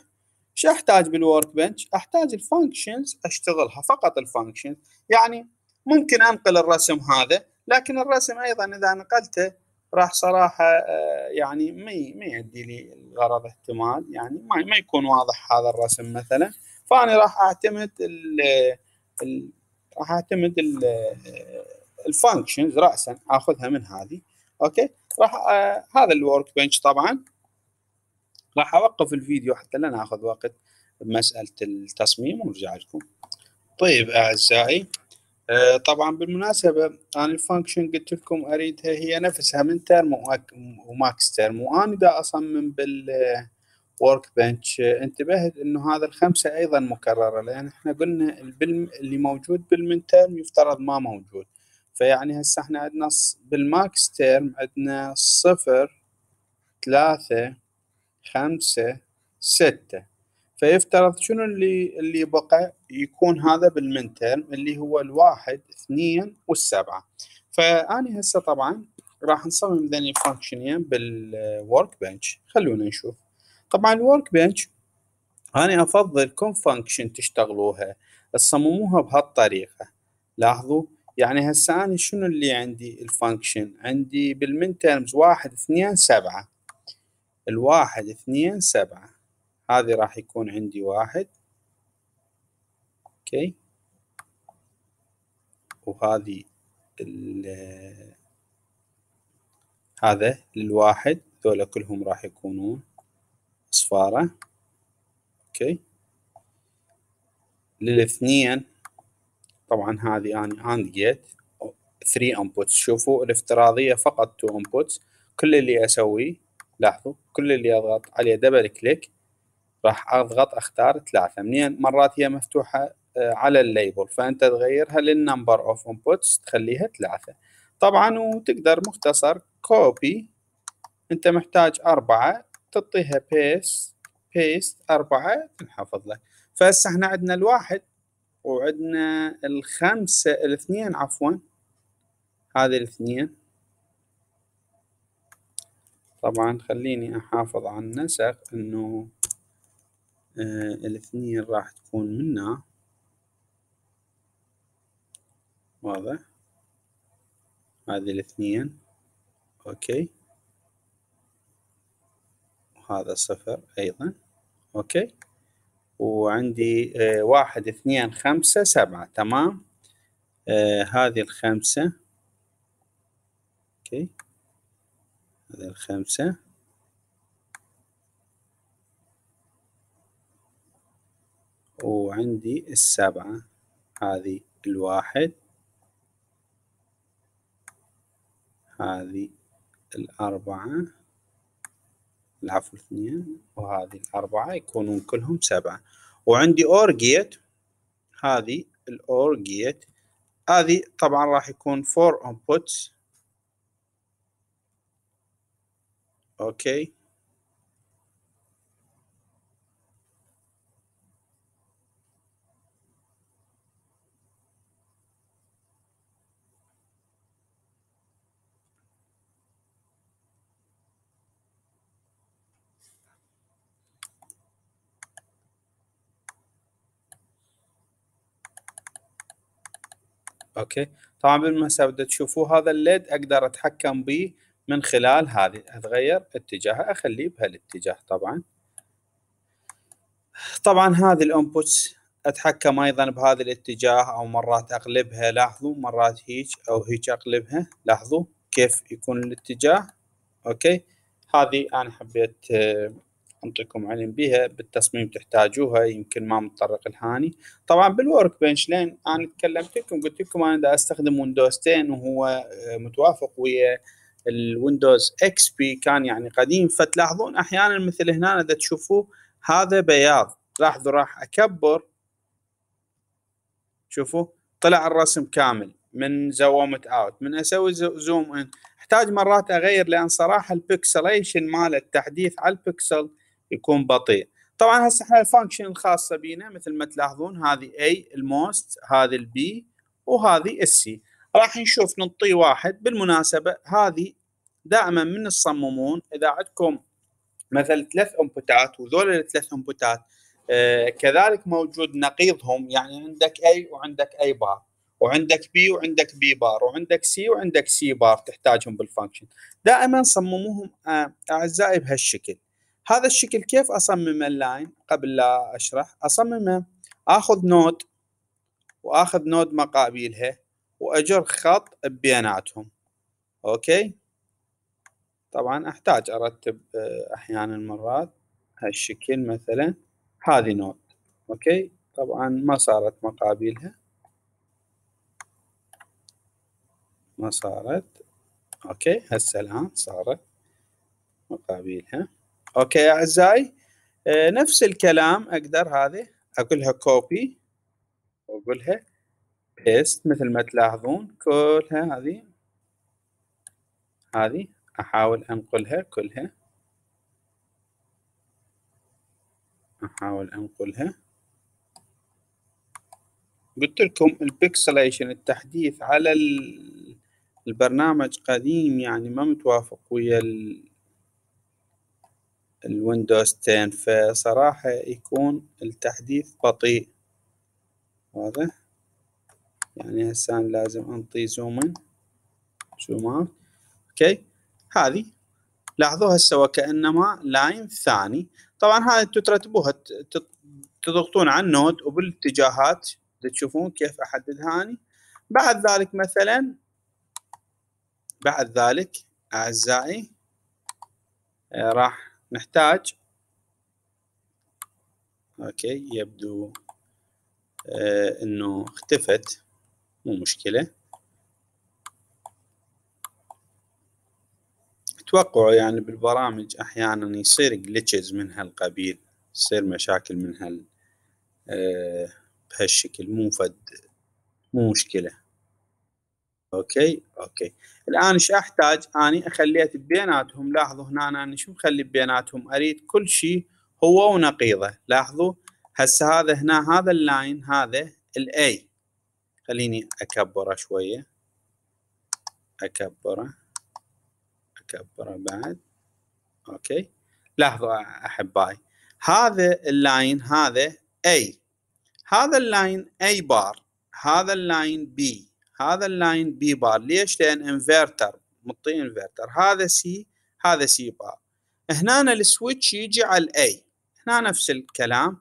شو احتاج بالورك بنش احتاج الفانكشنز اشتغلها فقط الفانكشنز يعني ممكن انقل الرسم هذا لكن الرسم ايضا اذا نقلته راح صراحه آه، يعني ما ما يؤدي لي الغرض احتمال يعني ما ما يكون واضح هذا الرسم مثلا فانا راح اعتمد ال راح اعتمد الفانكشنز راسا اخذها من هذه اوكي راح آه، هذا الورك بنش طبعا راح اوقف الفيديو حتى لا ناخذ وقت بمساله التصميم ونرجع لكم طيب اعزائي آه، طبعا بالمناسبه انا الفانكشن قلت لكم اريدها هي نفسها من ترم وماكس ترم وانا دا اصمم بال ورك بنش انتبهت انه هذا الخمسه ايضا مكرره لان احنا قلنا اللي موجود بالمن ترم يفترض ما موجود فيعني هسه احنا عندنا بالماكس تيرم عندنا صفر ثلاثة خمسة ستة فيفترض شنو اللي اللي بقى يكون هذا بالمنترم اللي هو الواحد اثنين والسبعه فاني هسه طبعا راح نصمم ذني الفانكشنين بالورك بنش خلونا نشوف طبعا الورك بنش انا افضل كم فانكشن تشتغلوها تصمموها بهالطريقه لاحظوا يعني هسه انا شنو اللي عندي الفانكشن عندي بالمن تيرمز واحد اثنين سبعه الواحد اثنين سبعه هذه راح يكون عندي واحد اوكي وهذه هذا للواحد ذولا كلهم راح يكونون صفارة اوكي للاثنين طبعا هذه انا اند جيت 3 انبوتس شوفوا الافتراضيه فقط 2 انبوتس كل اللي اسويه لاحظوا كل اللي اضغط عليه دبل كليك راح اضغط اختار ثلاثة منين مرات هي مفتوحة آه، على الليبل فانت تغيرها للنمبر اوف انبوتس تخليها ثلاثة طبعا وتقدر مختصر كوبي انت محتاج اربعة تعطيها بيست بيست أربعة تنحفظ لك فهسه احنا عندنا الواحد وعندنا الخمسة الاثنين عفوا هذه الاثنين طبعا خليني احافظ على النسخ انه آه، الاثنين راح تكون منا واضح هذه الاثنين اوكي وهذا صفر ايضا اوكي وعندي آه واحد اثنين خمسة سبعة تمام آه هذه الخمسة اوكي هذه الخمسة وعندي السبعة هذه الواحد هذه الأربعة العفو اثنين وهذه الأربعة يكونون كلهم سبعة وعندي أور جيت هذه الأور جيت هذه طبعا راح يكون فور انبوتس اوكي اوكي طبعا بالمسافه تشوفوا هذا الليد اقدر اتحكم به من خلال هذه اتغير اتجاهه اخليه بهالاتجاه طبعا طبعا هذه الانبوتس اتحكم ايضا بهذا الاتجاه او مرات اقلبها لاحظوا مرات هيج او هيج اقلبها لاحظوا كيف يكون الاتجاه اوكي هذه انا حبيت آه، انطيكم علم بها بالتصميم تحتاجوها يمكن ما متطرق الهاني طبعا بالورك بنش لين انا تكلمت لكم قلت لكم انا دا استخدم ويندوز 10 وهو آه، متوافق ويا الويندوز اكس بي كان يعني قديم فتلاحظون احيانا مثل هنا اذا تشوفوه هذا بياض لاحظوا راح اكبر شوفوا طلع الرسم كامل من زومت اوت من اسوي زوم ان احتاج مرات اغير لان صراحه البكسليشن مال التحديث على البكسل يكون بطيء طبعا هسه احنا الفانكشن الخاصه بينا مثل ما تلاحظون هذه اي الموست هذه البي وهذه السي راح نشوف نطي واحد بالمناسبه هذه دائما من تصممون اذا عندكم مثلا ثلاث انبوتات وذول الثلاث انبوتات آه كذلك موجود نقيضهم يعني عندك اي وعندك اي بار وعندك بي وعندك بي بار وعندك سي وعندك سي بار تحتاجهم بالفانكشن دائما صمموهم آه، اعزائي بهالشكل هذا الشكل كيف اصمم اللاين قبل لا اشرح اصممه اخذ نود واخذ نود مقابلها واجر خط بيناتهم اوكي طبعا احتاج ارتب آه، احيانا مرات هالشكل مثلا هذه نود اوكي طبعا ما صارت مقابلها ما صارت اوكي هسه الان صارت مقابلها اوكي يا اعزائي آه نفس الكلام اقدر هذه اقولها كوبي واقولها بيست مثل ما تلاحظون كلها هذه هذه احاول انقلها كلها احاول انقلها قلت لكم البكسليشن التحديث على البرنامج قديم يعني ما متوافق ويا الويندوز 10 فصراحة يكون التحديث بطيء واضح يعني هسه لازم انطي ان شو ما اوكي هذه لاحظوا هسه وكانما لاين ثاني طبعا هذا انتم ترتبوها تضغطون على النود وبالاتجاهات تشوفون كيف احددها اني بعد ذلك مثلا بعد ذلك اعزائي آه، راح نحتاج اوكي يبدو آه انه اختفت مو مشكله اتوقعوا يعني بالبرامج احيانا يصير جلتشز من هالقبيل يصير مشاكل من هال آه بهالشكل مو فد مو مشكله اوكي اوكي الان ايش احتاج اني اخليت بيناتهم لاحظوا هنا انا شو مخلي بيناتهم اريد كل شيء هو ونقيضه لاحظوا هسه هذا هنا هذا اللاين هذا الاي خليني اكبره شويه اكبره اكبره بعد اوكي لاحظوا احبائي هذا اللاين هذا اي هذا اللاين اي بار هذا اللاين بي هذا اللاين بي بار ليش لان انفرتر مطي انفرتر هذا سي هذا سي بار هنا السويتش يجي على الاي هنا نفس الكلام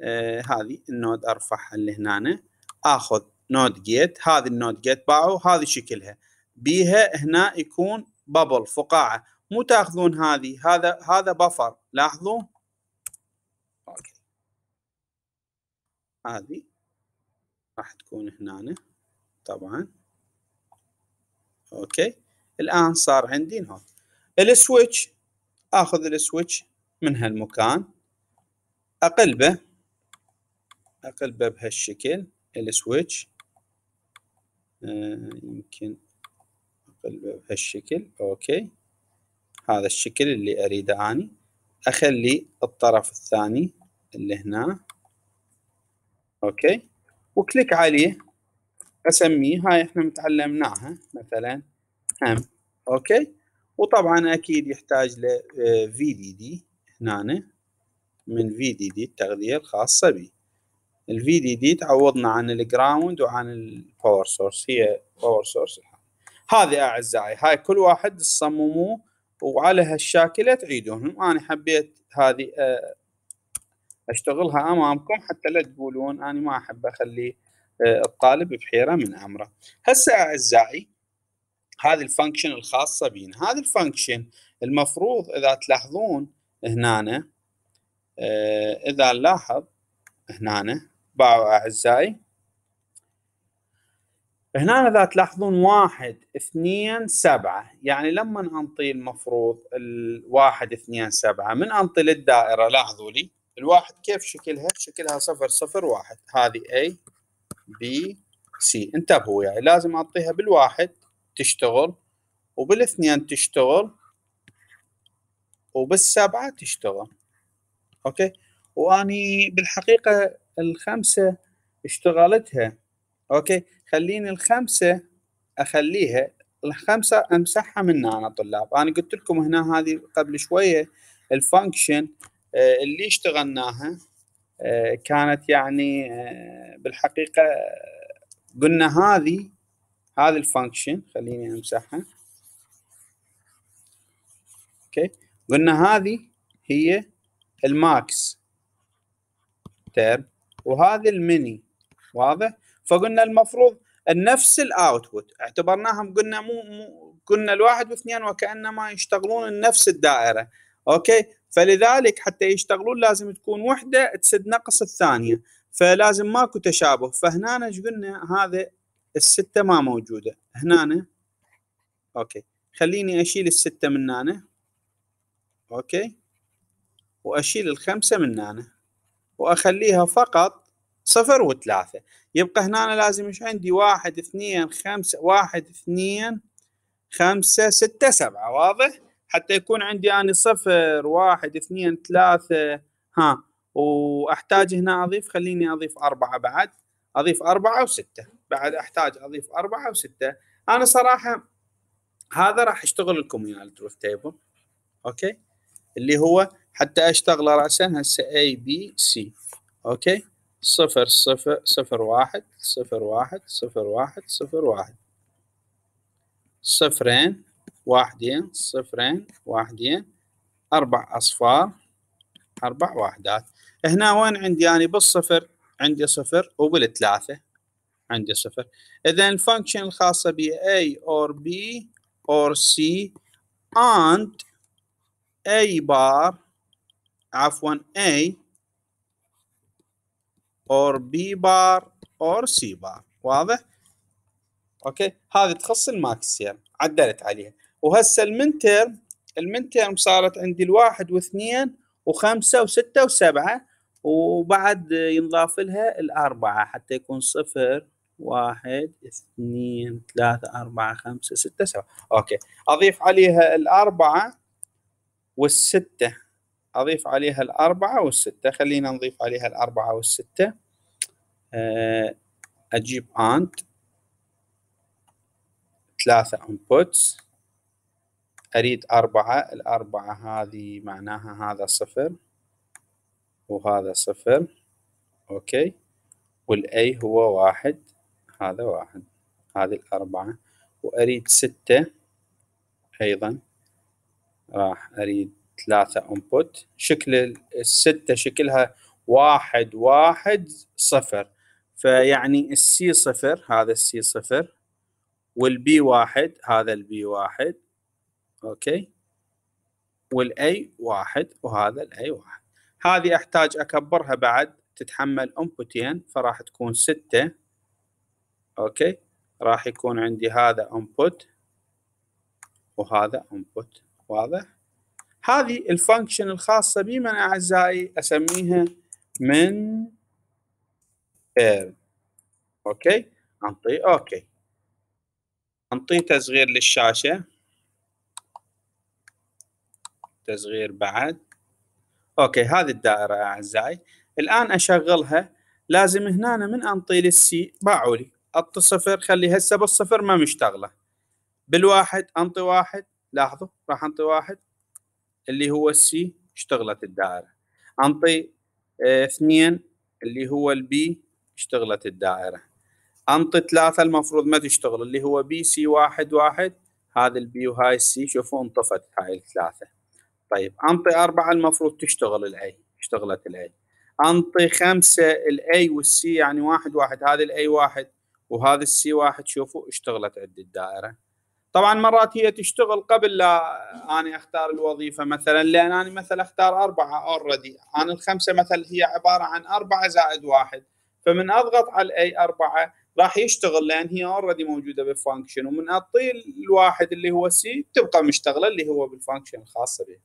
آه هذه النود ارفعها اللي هنا اخذ نود جيت هذه النود جيت باعوا هذه شكلها بيها هنا يكون بابل فقاعه مو تاخذون هذه هذا هذا بفر لاحظوا اوكي هذه راح تكون هنا طبعا اوكي الان صار عندي هون السويتش اخذ السويتش من هالمكان اقلبه اقلبه بهالشكل السويتش آه يمكن اقلبه بهالشكل اوكي هذا الشكل اللي اريده اني اخلي الطرف الثاني اللي هنا اوكي وكليك عليه اسميه هاي احنا متعلمناها مثلا هم اوكي وطبعا اكيد يحتاج ل في دي دي هنا من في دي دي التغذيه الخاصه ال الفي دي دي تعوضنا عن الجراوند وعن الباور سورس هي باور سورس هذه اعزائي هاي كل واحد تصمموه وعلى هالشاكله تعيدونهم انا حبيت هذه آه، اشتغلها امامكم حتى لا تقولون انا ما احب اخليه آه، الطالب بحيره من امره هسه اعزائي هذه الفانكشن الخاصه بينا هذه الفانكشن المفروض اذا تلاحظون هنا آه، اذا نلاحظ هنا باعوا اعزائي هنا اذا تلاحظون واحد اثنين سبعة يعني لما انطي المفروض الواحد اثنين سبعة من انطي للدائرة لاحظوا لي الواحد كيف شكلها شكلها صفر صفر واحد هذه اي بي سي انتبهوا يعني لازم اعطيها بالواحد تشتغل وبالاثنين تشتغل وبالسبعة تشتغل اوكي واني بالحقيقة الخمسة اشتغلتها اوكي خليني الخمسة اخليها الخمسة امسحها من هنا طلاب انا قلت لكم هنا هذه قبل شوية الفانكشن آه، اللي اشتغلناها آه، كانت يعني آه، بالحقيقه قلنا هذه هذه الفانكشن خليني امسحها اوكي قلنا هذه هي الماكس تيرم طيب. وهذه الميني واضح فقلنا المفروض نفس الاوتبوت اعتبرناهم قلنا مو, مو قلنا الواحد واثنين وكانما يشتغلون نفس الدائره اوكي فلذلك حتى يشتغلون لازم تكون وحده تسد نقص الثانيه فلازم ماكو تشابه فهنا ايش قلنا هذا السته ما موجوده هنا اوكي خليني اشيل السته من هنا اوكي واشيل الخمسه من هنا واخليها فقط صفر وثلاثة يبقى هنا لازم ايش عندي واحد اثنين خمسة واحد اثنين خمسة ستة سبعة واضح حتى يكون عندي أنا صفر واحد اثنين ثلاثة ها وأحتاج هنا أضيف خليني أضيف أربعة بعد أضيف أربعة وستة بعد أحتاج أضيف أربعة وستة أنا صراحة هذا راح أشتغل لكم يا التروث تيبل أوكي اللي هو حتى أشتغله رأسا هسه A B C أوكي صفر صفر صفر واحد صفر واحد صفر واحد صفر واحد صفرين واحدين صفرين واحدين أربع أصفار أربع وحدات هنا وين عندي يعني بالصفر عندي صفر وبالثلاثة عندي صفر إذا الفانكشن الخاصة بـ A or B or C and A bar عفوا A or B bar or C bar واضح؟ اوكي هذه تخص الماكسير عدلت عليها وهسه المنتر المنتر صارت عندي الواحد واثنين وخمسة وستة وسبعة وبعد ينضاف لها الأربعة حتى يكون صفر واحد اثنين ثلاثة أربعة خمسة ستة سبعة أوكي أضيف عليها الأربعة والستة أضيف عليها الأربعة والستة خلينا نضيف عليها الأربعة والستة آه، أجيب أنت ثلاثة inputs اريد اربعه الاربعه هذه معناها هذا صفر وهذا صفر اوكي والاي هو واحد هذا واحد هذه الاربعه واريد سته ايضا راح اريد ثلاثة انبوت شكل الستة شكلها واحد واحد صفر فيعني السي صفر هذا السي صفر والبي واحد هذا البي واحد اوكي والاي واحد وهذا الاي واحد هذه احتاج اكبرها بعد تتحمل انبوتين فراح تكون ستة اوكي راح يكون عندي هذا انبوت وهذا انبوت واضح هذه الفانكشن الخاصة بي من اعزائي اسميها من بيرن اوكي انطي اوكي انطي تصغير للشاشة تصغير بعد اوكي هذه الدائره يا اعزائي الان اشغلها لازم هنا من انطي السي باعوا لي صفر خلي هسه بالصفر ما مشتغله بالواحد انطي واحد لاحظوا راح انطي واحد اللي هو السي اشتغلت الدائره انطي آه، اثنين اللي هو البي اشتغلت الدائره انطي ثلاثه المفروض ما تشتغل اللي هو بي سي واحد واحد هذا البي وهاي السي شوفوا انطفت هاي الثلاثه طيب انطي اربعه المفروض تشتغل الاي اشتغلت الاي انطي خمسه الاي والسي يعني واحد واحد هذه الاي واحد وهذا السي واحد شوفوا اشتغلت عند الدائره طبعا مرات هي تشتغل قبل لا اني اختار الوظيفه مثلا لان انا مثلا اختار اربعه اوريدي انا الخمسه مثلا هي عباره عن اربعه زائد واحد فمن اضغط على الاي اربعه راح يشتغل لان هي اوريدي موجوده بالفانكشن ومن اعطيه الواحد اللي هو سي تبقى مشتغله اللي هو بالفانكشن الخاصه به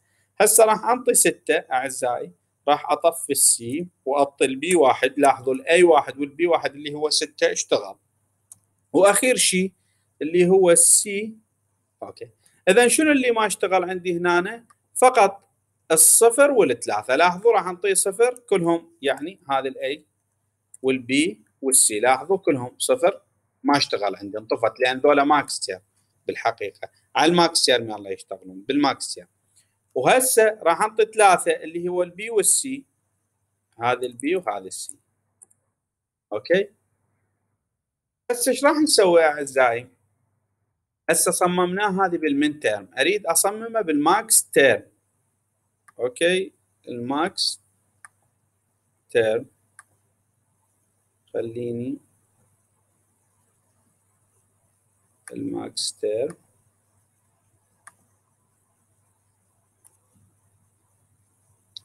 هسه راح انطي 6 اعزائي راح اطفي السي واطي البي واحد لاحظوا الاي واحد والبي واحد اللي هو 6 اشتغل واخير شيء اللي هو السي اوكي اذا شنو اللي ما اشتغل عندي هنا فقط الصفر والثلاثه لاحظوا راح انطي صفر كلهم يعني هذا الاي والبي والسي لاحظوا كلهم صفر ما اشتغل عندي انطفت لان ذولا ماكستير بالحقيقه على الماكستير ما الله يشتغلون بالماكستير وهسه راح انطي ثلاثه اللي هو البي والسي هذا البي وهذا السي اوكي هسه ايش راح نسوي اعزائي؟ هسه صممناه هذه بالمين تيرم اريد اصممه بالماكس تيرم اوكي الماكس تيرم خليني الماكس تيرم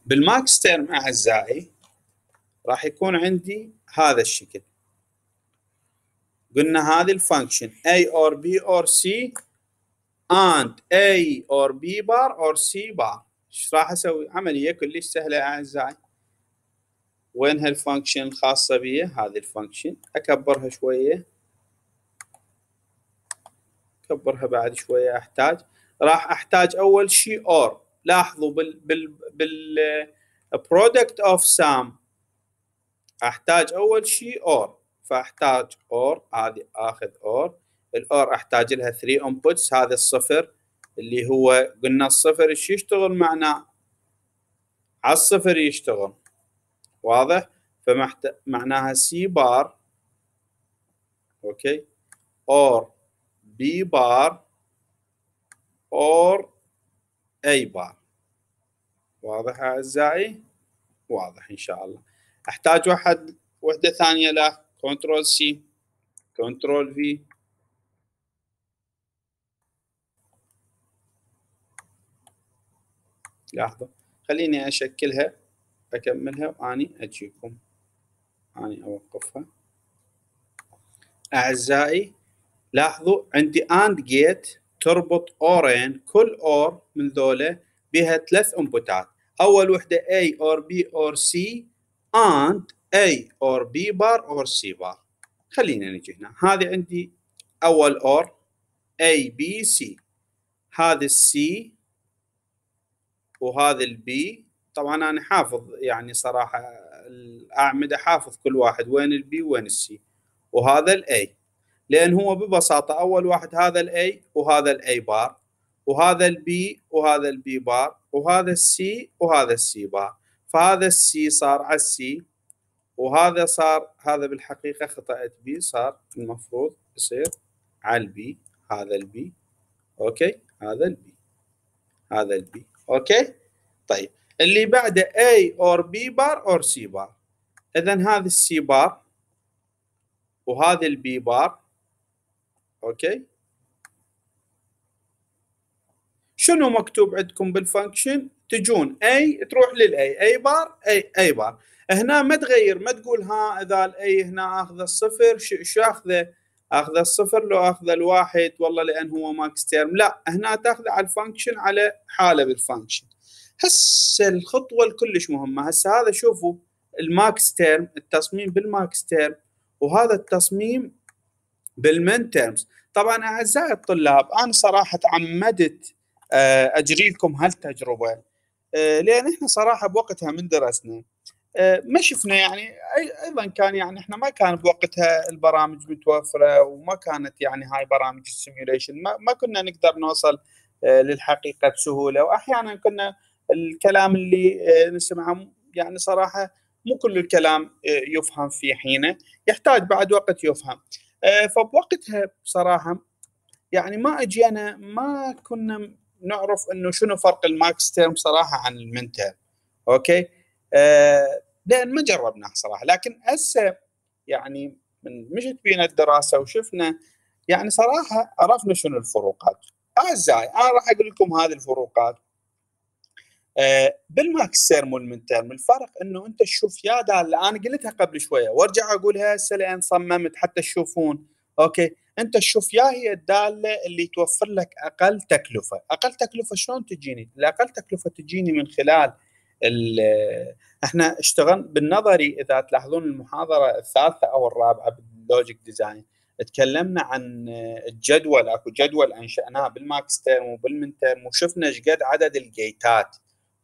بالماكس تيرم اعزائي راح يكون عندي هذا الشكل قلنا هذه الفانكشن A or B or C and A or B bar or C bar ايش راح اسوي؟ عمليه كلش سهله اعزائي وين هالفانكشن الخاصه بي هذه الفانكشن اكبرها شويه اكبرها بعد شويه احتاج راح احتاج اول شيء اور لاحظوا بال بال بال برودكت اوف سام احتاج اول شيء اور فاحتاج اور هذه اخذ اور الاور احتاج لها 3 انبوتس هذا الصفر اللي هو قلنا الصفر ايش يشتغل معنا على الصفر يشتغل واضح فمعناها سي بار اوكي اور بي بار اور اي بار واضح اعزائي واضح ان شاء الله احتاج واحد وحده ثانيه له كنترول سي كنترول في لحظه خليني اشكلها اكملها واني اجيكم اني اوقفها اعزائي لاحظوا عندي اند جيت تربط اورين كل اور من ذولا بها ثلاث انبوتات اول وحده A or B or C and A or B bar or C bar خلينا نجي هنا هذه عندي اول اور A B C هذا C وهذا B طبعا انا حافظ يعني صراحه الاعمده حافظ كل واحد وين البي وين السي وهذا الاي لان هو ببساطه اول واحد هذا الاي وهذا الاي بار وهذا البي وهذا البي بار وهذا السي وهذا السي بار فهذا السي صار على السي وهذا صار هذا بالحقيقه خطأت بي صار المفروض يصير على البي هذا البي اوكي هذا البي هذا البي اوكي طيب اللي بعده A اور B بار اور C بار اذا هذا السي بار وهذا البي بار اوكي شنو مكتوب عندكم بالفانكشن تجون اي تروح للاي اي بار اي اي بار هنا ما تغير ما تقول ها اذا الاي هنا اخذ الصفر شو اخذه اخذ الصفر لو اخذ الواحد والله لان هو ماكس تيرم لا هنا تاخذه على الفانكشن على حاله بالفانكشن هسه الخطوه الكلش مهمه هسه هذا شوفوا الماكس تيرم التصميم بالماكس تيرم وهذا التصميم بالمن تيرمز طبعا اعزائي الطلاب انا صراحه تعمدت آه، اجري لكم هالتجربه آه، لان احنا صراحه بوقتها من درسنا آه، ما شفنا يعني ايضا كان يعني احنا ما كان بوقتها البرامج متوفره وما كانت يعني هاي برامج السيميوليشن ما, ما كنا نقدر نوصل للحقيقه بسهوله واحيانا كنا الكلام اللي نسمعه يعني صراحه مو كل الكلام يفهم في حينه يحتاج بعد وقت يفهم آه، فبوقتها بصراحه يعني ما اجي انا ما كنا نعرف انه شنو فرق الماكس تيرم صراحه عن المنتر اوكي آه، لان ما جربناه صراحه لكن هسه يعني من مشت بينا الدراسه وشفنا يعني صراحه عرفنا شنو الفروقات اعزائي انا راح اقول لكم هذه الفروقات آه، بالماكس سيرمون من ترم الفرق انه انت تشوف يا دالة انا قلتها قبل شويه وارجع اقولها هسه لان صممت حتى تشوفون اوكي انت تشوف يا هي الداله اللي توفر لك اقل تكلفه، اقل تكلفه شلون تجيني؟ الاقل تكلفه تجيني من خلال احنا اشتغلنا بالنظري اذا تلاحظون المحاضره الثالثه او الرابعه باللوجيك ديزاين تكلمنا عن الجدول اكو جدول انشاناه بالماكس تيرم وبالمن تيرم وشفنا ايش قد عدد الجيتات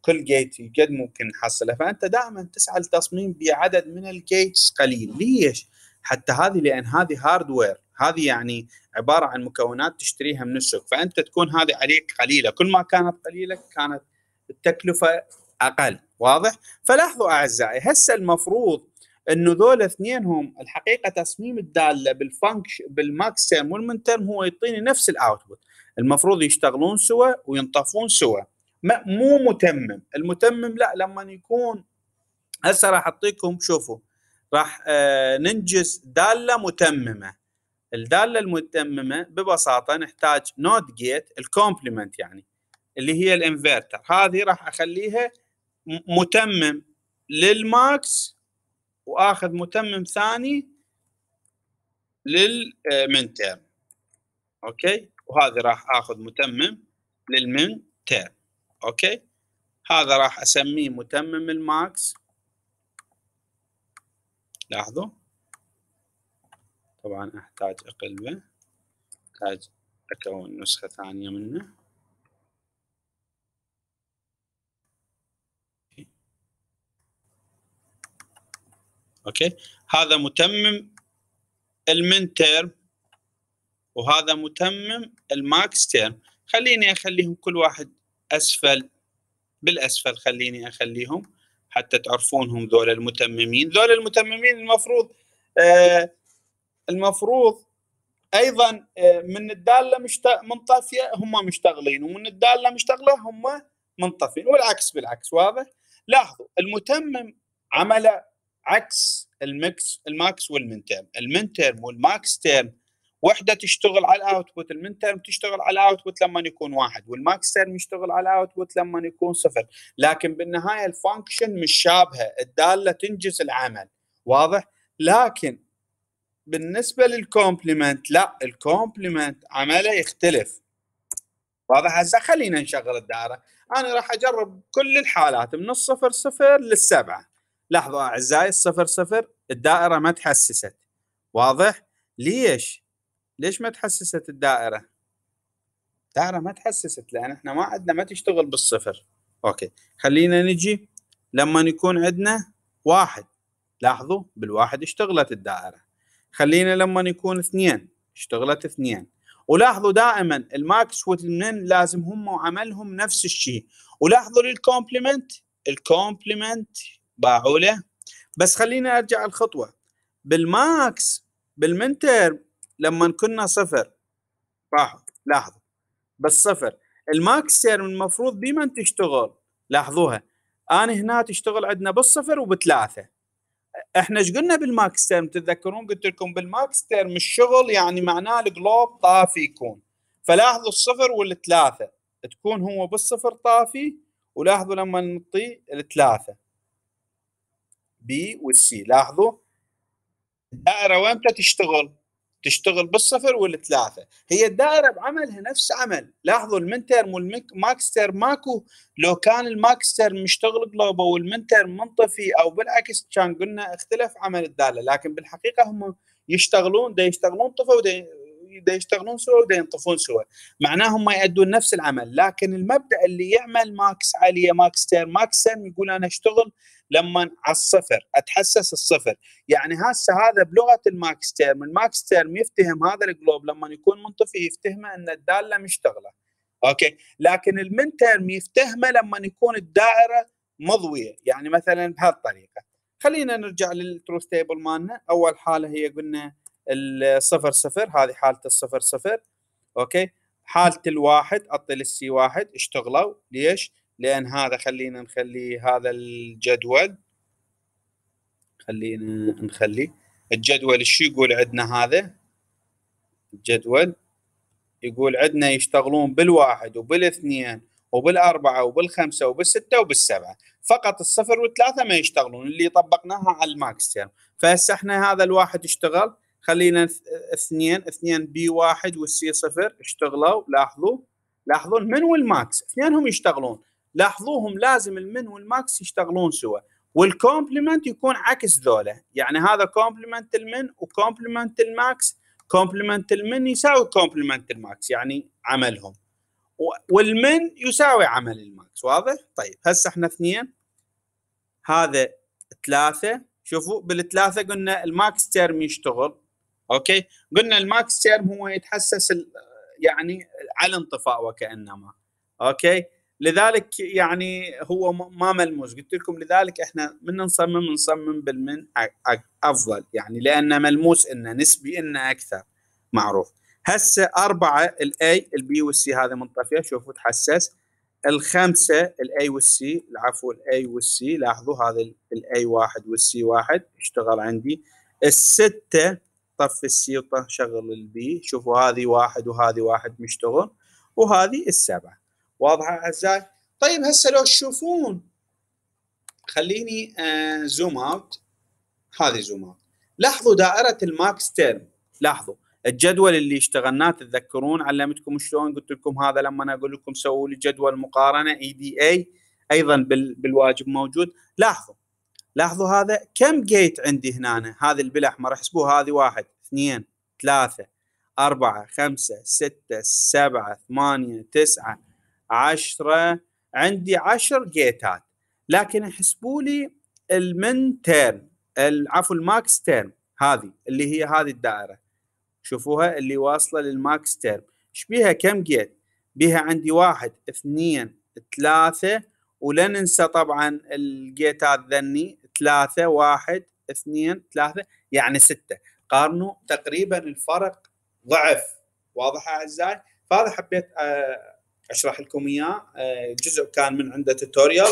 كل جيت قد ممكن نحصله فانت دائما تسعى لتصميم بعدد من الجيتس قليل ليش؟ حتى هذه لان هذه هاردوير هذه يعني عباره عن مكونات تشتريها من السوق فانت تكون هذه عليك قليله كل ما كانت قليله كانت التكلفه اقل واضح؟ فلاحظوا اعزائي هسه المفروض انه ذول اثنينهم الحقيقه تصميم الداله بالفانكش بالماكس تيرم والمن هو يعطيني نفس الاوتبوت المفروض يشتغلون سوا وينطفون سوا مو متمم المتمم لا لما يكون هسه راح اعطيكم شوفوا راح آه، ننجز داله متممه الداله المتممه ببساطه نحتاج نوت جيت الكومبلمنت يعني اللي هي الانفرتر هذه راح اخليها متمم للماكس واخذ متمم ثاني للمنتر آه، اوكي وهذه راح اخذ متمم للمنتر اوكي هذا راح اسميه متمم الماكس لاحظوا طبعا احتاج اقلبه احتاج اكون نسخة ثانية منه اوكي هذا متمم المن تيرم وهذا متمم الماكس تيرم خليني اخليهم كل واحد اسفل بالاسفل خليني اخليهم حتى تعرفونهم ذول المتممين ذول المتممين المفروض آه المفروض ايضا آه، من الداله مشت... منطفيه هم مشتغلين ومن الداله مشتغله هم منطفين والعكس بالعكس واضح لاحظوا المتمم عمله عكس المكس الماكس والمنتيرم المنتيرم والماكس تيرم وحده تشتغل على الاوتبوت المين تيرم تشتغل على الاوتبوت لما يكون واحد والماكس تيرم يشتغل على الاوتبوت لما يكون صفر لكن بالنهايه الفانكشن مش شابهه الداله تنجز العمل واضح لكن بالنسبه للكومبلمنت لا الكومبلمنت عمله يختلف واضح هسه خلينا نشغل الدائره انا راح اجرب كل الحالات من الصفر صفر للسبعه لحظه اعزائي الصفر صفر الدائره ما تحسست واضح ليش ليش ما تحسست الدائره الدائره ما تحسست لان احنا ما عندنا ما تشتغل بالصفر اوكي خلينا نجي لما يكون عندنا واحد لاحظوا بالواحد اشتغلت الدائره خلينا لما يكون اثنين اشتغلت اثنين ولاحظوا دائما الماكس والمن لازم هم وعملهم نفس الشيء ولاحظوا الكومبلمنت، الكومبلمنت باعوا له بس خلينا ارجع الخطوه بالماكس بالمنتر لما كنا صفر لاحظوا لاحظوا بس صفر الماكس تيرم المفروض بمن تشتغل لاحظوها انا هنا تشتغل عندنا بالصفر وبثلاثه احنا ايش قلنا بالماكس تيرم تتذكرون قلت لكم بالماكس تيرم الشغل يعني معناه الجلوب طافي يكون فلاحظوا الصفر والثلاثه تكون هو بالصفر طافي ولاحظوا لما نطي الثلاثه بي والسي لاحظوا الدائره وين تشتغل تشتغل بالصفر والثلاثه هي الدائره بعملها نفس عمل لاحظوا المنترم والماكستر ماكو لو كان الماكستر مشتغل جلوبا والمنترم منطفي او بالعكس كان قلنا اختلف عمل الداله لكن بالحقيقه هم يشتغلون دا يشتغلون طفوا دا يشتغلون سوا ودا ينطفون سوا معناه ما يأدون نفس العمل لكن المبدا اللي يعمل ماكس عليه ماكستر ماكسن يقول انا اشتغل لما على الصفر اتحسس الصفر يعني هسه هذا بلغه الماكس تيرم الماكس تيرم يفتهم هذا الجلوب لما يكون منطفي يفتهمه ان الداله مشتغله اوكي لكن المين تيرم يفتهمه لما يكون الدائره مضويه يعني مثلا بهالطريقه خلينا نرجع للتروث تيبل مالنا اول حاله هي قلنا الصفر صفر هذه حاله الصفر صفر اوكي حاله الواحد اعطي للسي واحد اشتغلوا ليش؟ لان هذا خلينا نخلي هذا الجدول خلينا نخلي الجدول شو يقول عندنا هذا الجدول يقول عندنا يشتغلون بالواحد وبالاثنين وبالاربعه وبالخمسه وبالسته وبالسبعه فقط الصفر والثلاثه ما يشتغلون اللي طبقناها على الماكس تيرم فهسه احنا هذا الواحد اشتغل خلينا اثنين اثنين بي واحد والسي صفر اشتغلوا لاحظوا لاحظون من والماكس اثنينهم يشتغلون لاحظوهم لازم المن والماكس يشتغلون سوا والكومبلمنت يكون عكس ذولا يعني هذا كومبلمنت المن وكومبلمنت الماكس كومبلمنت المن يساوي كومبلمنت الماكس يعني عملهم والمن يساوي عمل الماكس واضح طيب هسه احنا اثنين هذا ثلاثة شوفوا بالثلاثة قلنا الماكس تيرم يشتغل اوكي قلنا الماكس تيرم هو يتحسس يعني على انطفاء وكانما اوكي لذلك يعني هو ما ملموس قلت لكم لذلك احنا من نصمم نصمم بالمن افضل يعني لانه ملموس انه نسبي انه اكثر معروف هسه أربعة الاي البي والسي هذا منطفية شوفوا تحسس الخمسة الاي والسي العفو الاي والسي لاحظوا هذا الاي واحد والسي واحد اشتغل عندي الستة طفي السي وشغل البي شوفوا هذه واحد وهذه واحد مشتغل وهذه السبعة واضحه اعزائي طيب هسه لو تشوفون خليني زوم آه، اوت هذه زوم اوت لاحظوا دائره الماكس تيرم لاحظوا الجدول اللي اشتغلناه تتذكرون علمتكم شلون قلت لكم هذا لما انا اقول لكم سووا لي جدول مقارنه اي دي اي ايضا بالواجب موجود لاحظوا لاحظوا هذا كم جيت عندي هنا هذه بالاحمر احسبوه هذه واحد اثنين ثلاثه أربعة خمسة ستة سبعة ثمانية تسعة عشرة عندي عشر جيتات لكن احسبوا لي المن تيرن عفوا الماكس تيرن هذه اللي هي هذه الدائره شوفوها اللي واصله للماكس تيرن ايش بيها كم جيت؟ بيها عندي واحد اثنين ثلاثه ولا ننسى طبعا الجيتات ذني ثلاثه واحد اثنين ثلاثه يعني سته قارنوا تقريبا الفرق ضعف واضح اعزائي؟ فهذا حبيت آه، اشرح لكم اياه آه، جزء كان من عنده توتوريال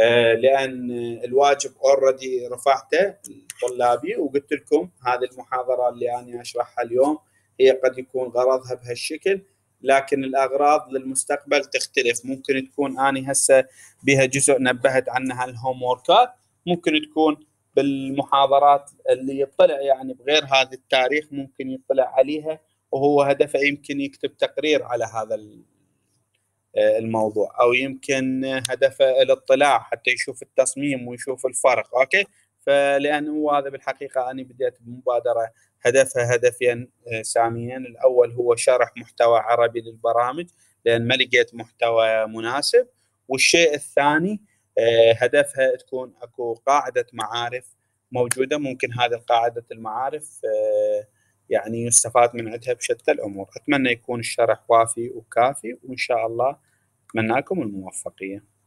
آه، لان الواجب اوريدي رفعته طلابي وقلت لكم هذه المحاضره اللي انا اشرحها اليوم هي قد يكون غرضها بهالشكل لكن الاغراض للمستقبل تختلف ممكن تكون اني هسه بها جزء نبهت عنها الهوم وركات ممكن تكون بالمحاضرات اللي يطلع يعني بغير هذا التاريخ ممكن يطلع عليها وهو هدفه يمكن يكتب تقرير على هذا آه، الموضوع او يمكن هدفه الاطلاع حتى يشوف التصميم ويشوف الفرق اوكي فلانه هذا بالحقيقه انا بديت بمبادره هدفها هدفين آه، ساميين الاول هو شرح محتوى عربي للبرامج لان ما لقيت محتوى مناسب والشيء الثاني آه، هدفها تكون اكو قاعده معارف موجوده ممكن هذه قاعده المعارف يعني يستفاد من عندها بشتى الامور، اتمنى يكون الشرح وافي وكافي وان شاء الله اتمنى الموفقيه.